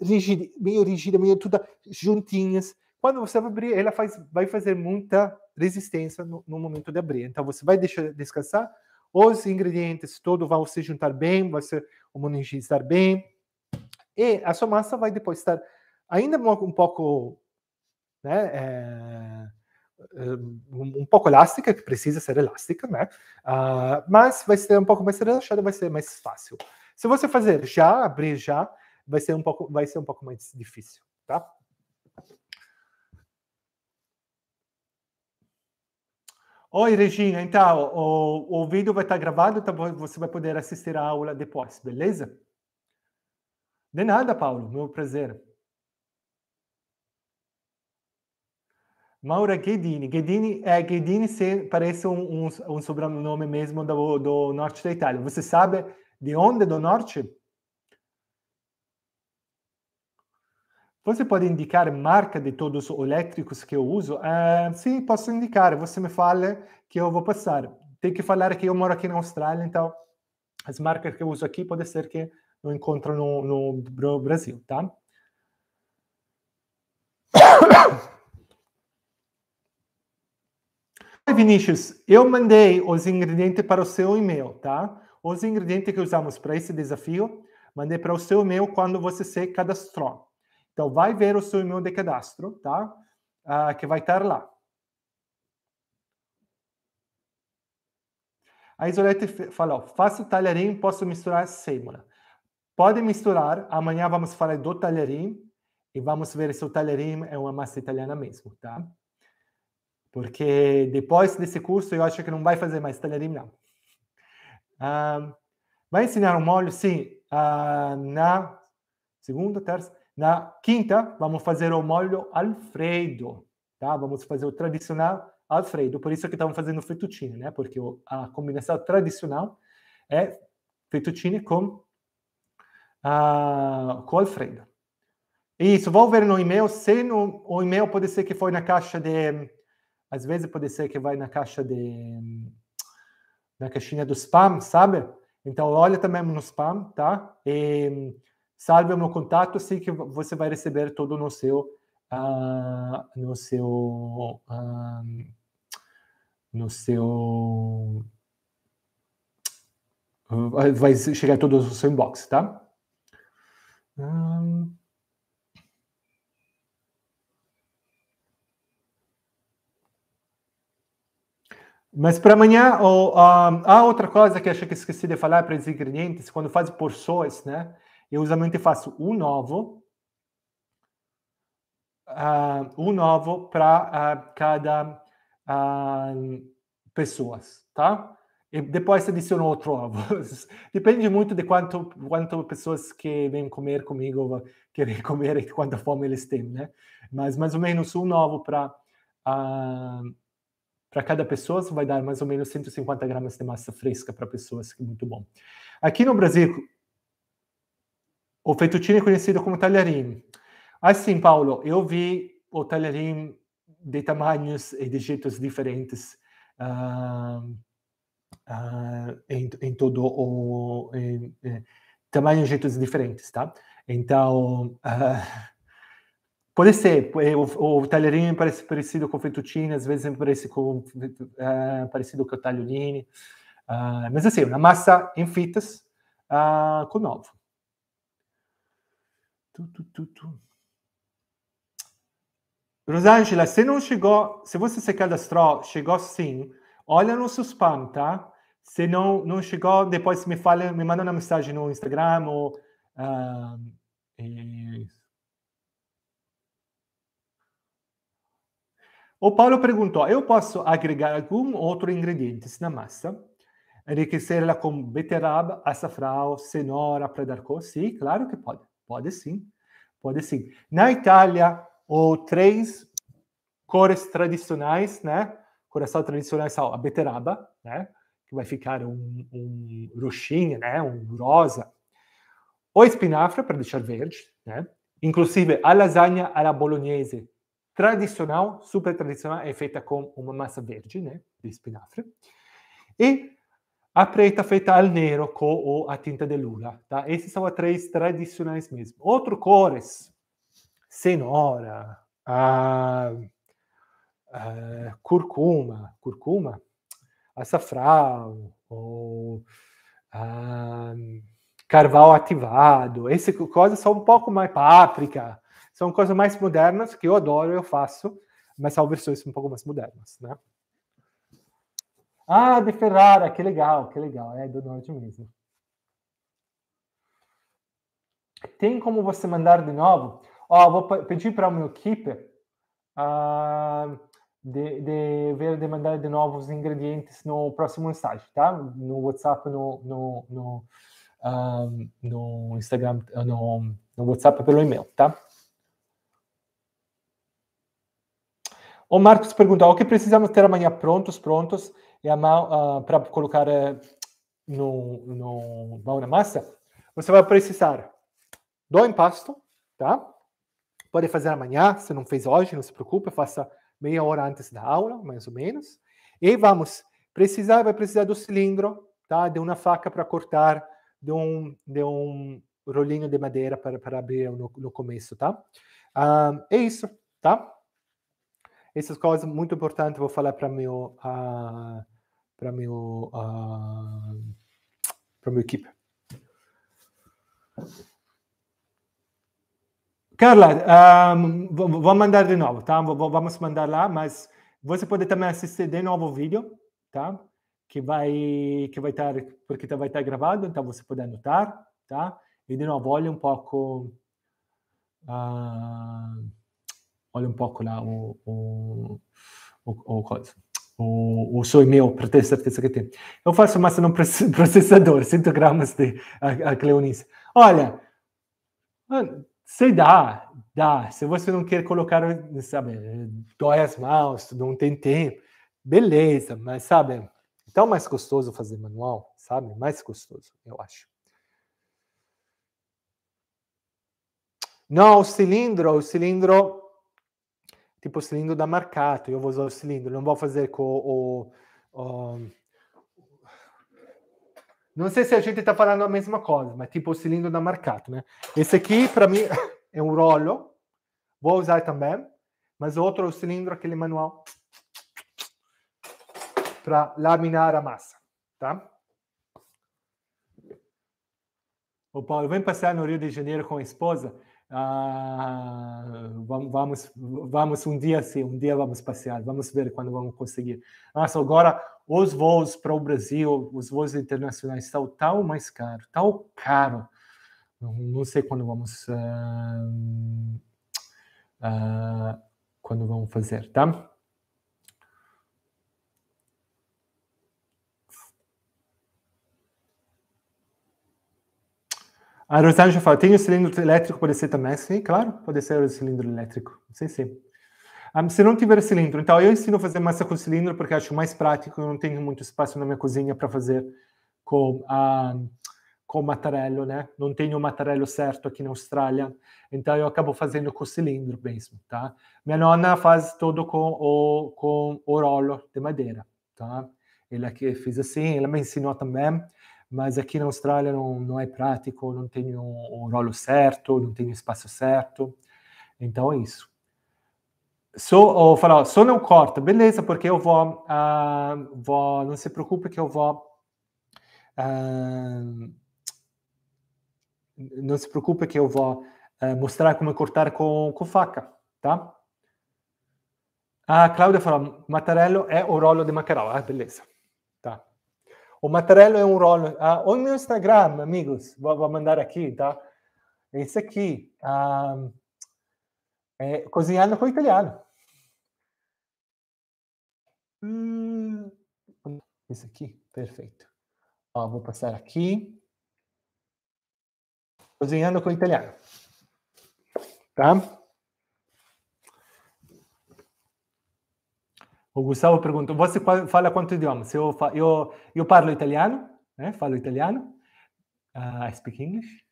rigida, meio rígida, meio toda juntinhas. Quando você vai abrir, ela faz, vai fazer muita resistência no, no momento de abrir. Então você vai deixar descansar, os ingredientes todos vão se juntar bem, vai se homogeneizar bem, e a sua massa vai depois estar ainda um pouco, né? É Ehm, um pouco elástica, que precisa ser elástica, né? Uh, mas vai ser um pouco mais relaxada, vai ser mais fácil. Se você fazer já, abrir já, vai ser um pouco, vai ser um pouco mais difícil, tá? Oi, Regina, então, o, o vídeo vai estar gravado, então você vai poder assistir a aula depois, beleza? De nada, Paulo, meu prazer. Maura é Ghedini. Ghedini, é, Ghedini parece um, um, um, sobrenome mesmo do, do norte da Itália. Você sabe de onde do norte? Você pode indicar marca de todos os elétricos que eu uso? Uh, sim, posso indicar. Você me fala que eu vou passar. Tem que falar que eu moro aqui na Austrália, então as marcas que eu uso aqui pode ser que não encontro no, no Brasil, tá? Vinícius, eu mandei os ingredientes para o seu e-mail, tá? Os ingredientes que usamos para esse desafio, mandei para o seu e-mail quando você se cadastrou. Então, vai ver o seu e-mail de cadastro, tá? Ah, que vai estar lá. A Isolete falou, faço talherim, posso misturar sêmola. Pode misturar, amanhã vamos falar do talherim e vamos ver se o talherim é uma massa italiana mesmo, tá? porque depois desse curso eu acho que não vai fazer mais talharim, não. Ah, vai ensinar um molho? Sim. Ah, na segunda, terça, na quinta, vamos fazer o molho Alfredo, tá? Vamos fazer o tradicional Alfredo, por isso que estamos fazendo fettuccine, né? Porque a combinação tradicional é fettuccine com, ah, com Alfredo. Isso, vou ver no e-mail, se no, o e-mail pode ser que foi na caixa de às vezes pode ser que vai na caixa de na caixinha do spam, sabe? Então olha também no spam, tá? E salve o meu contato, assim que você vai receber todo no seu uh, no seu uh, no seu vai chegar todo no seu inbox, tá? Um... Ah, Mas para amanhã, ou, há outra coisa que acho que esqueci de falar para os ingredientes. Quando faz porções, né? Eu usualmente faço um ovo, uh, um ovo para uh, cada uh, tá? E depois adiciono outro ovo. (laughs) Depende muito de quanto, quanto pessoas que vêm comer comigo querem comer e quanta fome eles têm, né? Mas mais ou menos um ovo para... Uh, para cada pessoa, vai dar mais ou menos 150 gramas de massa fresca para pessoas, assim, que é muito bom. Aqui no Brasil, o fettuccine é conhecido como talharim. Assim, Paulo, eu vi o talharim de tamanhos e de jeitos diferentes uh, uh, em, em, todo o... Em, em, tamanhos e jeitos diferentes, tá? Então... Uh, Pode ser. Eh, o, o talherinho é parece parecido com o fettuccine, às vezes parece com, eh, parecido com o tagliolini. Uh, mas assim, uma massa em fitas uh, com ovo. Tu, tu, tu, tu. Rosângela, se não chegou, se você se cadastrou, chegou sim, olha no seu spam, tá? Se não, não chegou, depois me fala, me manda uma mensagem no Instagram ou... Uh, e... O Paulo perguntou: eu posso agregar algum outro ingrediente na massa? Enriquecê-la com beterraba, açafrão, cenoura para dar cor? Sim, claro que pode. Pode sim. Pode sim. Na Itália, ou três cores tradicionais, né? Coração tradicional são a beterraba, né? Que vai ficar um, um roxinho, né? Um rosa. O espinafre, para deixar verde, né? Inclusive a lasanha alla bolognese, tradicional, super tradicional, é feita com uma massa verde, né, de espinafre. E a preta feita ao nero com ou a tinta de lula, tá? Esses são as três tradicionais mesmo. Outro cores, cenoura, a, a curcuma, curcuma, açafrão, ou a, carvalho ativado. Essas coisas são um pouco mais páprica, são coisas mais modernas que eu adoro, eu faço, mas são versões um pouco mais modernas, né? Ah, de Ferrara, que legal, que legal, é do norte mesmo. Tem como você mandar de novo? Ó, oh, vou pedir para o meu equipe uh, ah, de, de, ver de mandar de novo os ingredientes no próximo mensagem tá? No WhatsApp, no, no, no, um, ah, no Instagram, no, no WhatsApp pelo e-mail, tá? O Marcos pergunta: o que precisamos ter amanhã prontos, prontos, uh, ah, para colocar eh, no, no na massa? Você vai precisar do impasto, tá? Pode fazer amanhã, se não fez hoje, não se preocupe, faça meia hora antes da aula, mais ou menos. E vamos precisar, vai precisar do cilindro, tá? De uma faca para cortar, de um, de um rolinho de madeira para, para abrir no, no começo, tá? Uh, é isso, tá? essas coisas muito importantes vou falar para meu uh, para meu uh, para minha equipe. Carla, ah, um, vou mandar de novo, tá? Vamos mandar lá, mas você pode também assistir de novo o vídeo, tá? Que vai que vai estar porque tá, vai estar gravado, então você pode anotar, tá? E de novo olha um pouco. Uh olha um pouco lá o, o, o, o coisa. O, o, seu e-mail para ter certeza que tem. Eu faço massa num (laughs) processador, 100 gramas de a, a Cleonice. Olha, sei dá, dá. Se você não quer colocar, sabe, dói as mãos, não tem tempo, beleza, mas sabe, então mais gostoso fazer manual, sabe? Mais gostoso, eu acho. Não, o cilindro, o cilindro tipo o cilindro da Marcato, eu vou usar o cilindro, não vou fazer com o, o, Não sei se a gente está falando a mesma coisa, mas tipo o cilindro da Marcato, né? Esse aqui, para mim, (laughs) é um rolo, vou usar também, mas outro cilindro, aquele manual, para laminar a massa, tá? O Paulo, vem passear no Rio de Janeiro com a esposa? Ah, vamos, vamos, vamos um dia sim, um dia vamos passear, vamos ver quando vamos conseguir. Nossa, agora os voos para o Brasil, os voos internacionais estão tão mais caros, tão caro. Não sei quando vamos uh, uh, quando vamos fazer, tá? A Rosângela fala, tem o cilindro elétrico, pode ser também? Sim, claro, pode ser o cilindro elétrico. Sim, sim. Um, ah, se não tiver cilindro, então eu ensino a fazer massa com cilindro porque acho mais prático, eu não tenho muito espaço na minha cozinha para fazer com a... Ah, um, com o matarello, né? Não tenho o matarello certo aqui na Austrália, então eu acabo fazendo com o cilindro mesmo, tá? Minha nona faz todo com o com o rolo de madeira, tá? Ela é que fez assim, ela me ensinou também mas aqui na Austrália não, não é prático, não tenho um, um rolo certo, não tenho espaço certo. Então é isso. Só, ou falar, só não corta, beleza, porque eu vou, uh, vou não se preocupe que eu vou. Uh, não se preocupe que eu vou uh, mostrar como cortar com, com faca, tá? A Cláudia falou, Mattarello é o rolo de macarrão. Ah, beleza. O Matarello é um rolo. Ah, o meu Instagram, amigos, vou, vou mandar aqui, tá? Esse aqui. Ah, é, cozinhando com italiano. Hum, esse aqui, perfeito. Ó, vou passar aqui. Cozinhando com italiano. Tá? O Gustavo pergunta: você fala quanto idioma? Eu, eu, eu falo italiano, né? Falo italiano. Uh, I speak English.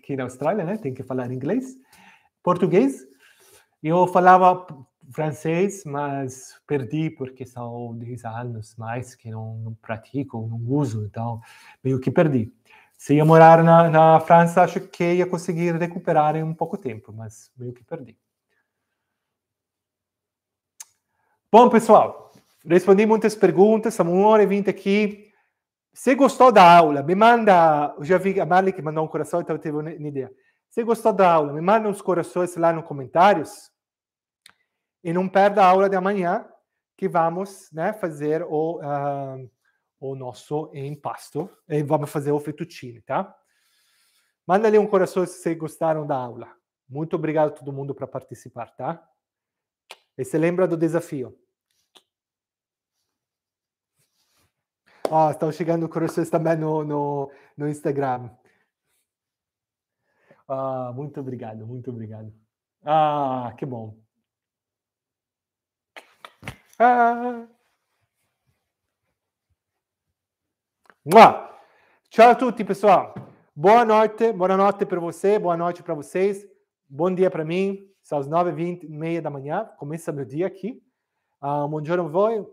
Aqui (laughs) na Austrália, né? Tem que falar inglês. Português. Eu falava francês, mas perdi porque são 10 anos mais que não, não pratico, não uso, então meio que perdi. Se eu morar na, na França, acho que ia conseguir recuperar em um pouco tempo, mas meio que perdi. Bom, pessoal, respondi muitas perguntas, estamos uma hora e vinte aqui. Se gostou da aula, me manda. Eu já vi a Marley que mandou um coração, então eu tive uma ideia. Se gostou da aula, me manda uns corações lá nos comentários. E não perda a aula de amanhã, que vamos né, fazer o, uh, o nosso impasto. E vamos fazer o fettuccine, tá? Manda ali um coração se vocês gostaram da aula. Muito obrigado a todo mundo para participar, tá? E se lembra do desafio. Ó, oh, estão chegando corações também no, no, no Instagram. Ah, muito obrigado, muito obrigado. Ah, que bom. Ah. Tchau a tutti, pessoal. Boa noite, boa noite para você, boa noite para vocês. Bom dia para mim. São as 9h20, meia da manhã. Começa meu dia aqui. bom ah, buongiorno a voi.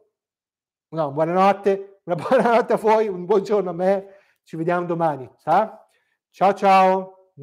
Não, boa noite. Una buona notte a voi, un buongiorno a me, ci vediamo domani. Sa? Ciao ciao.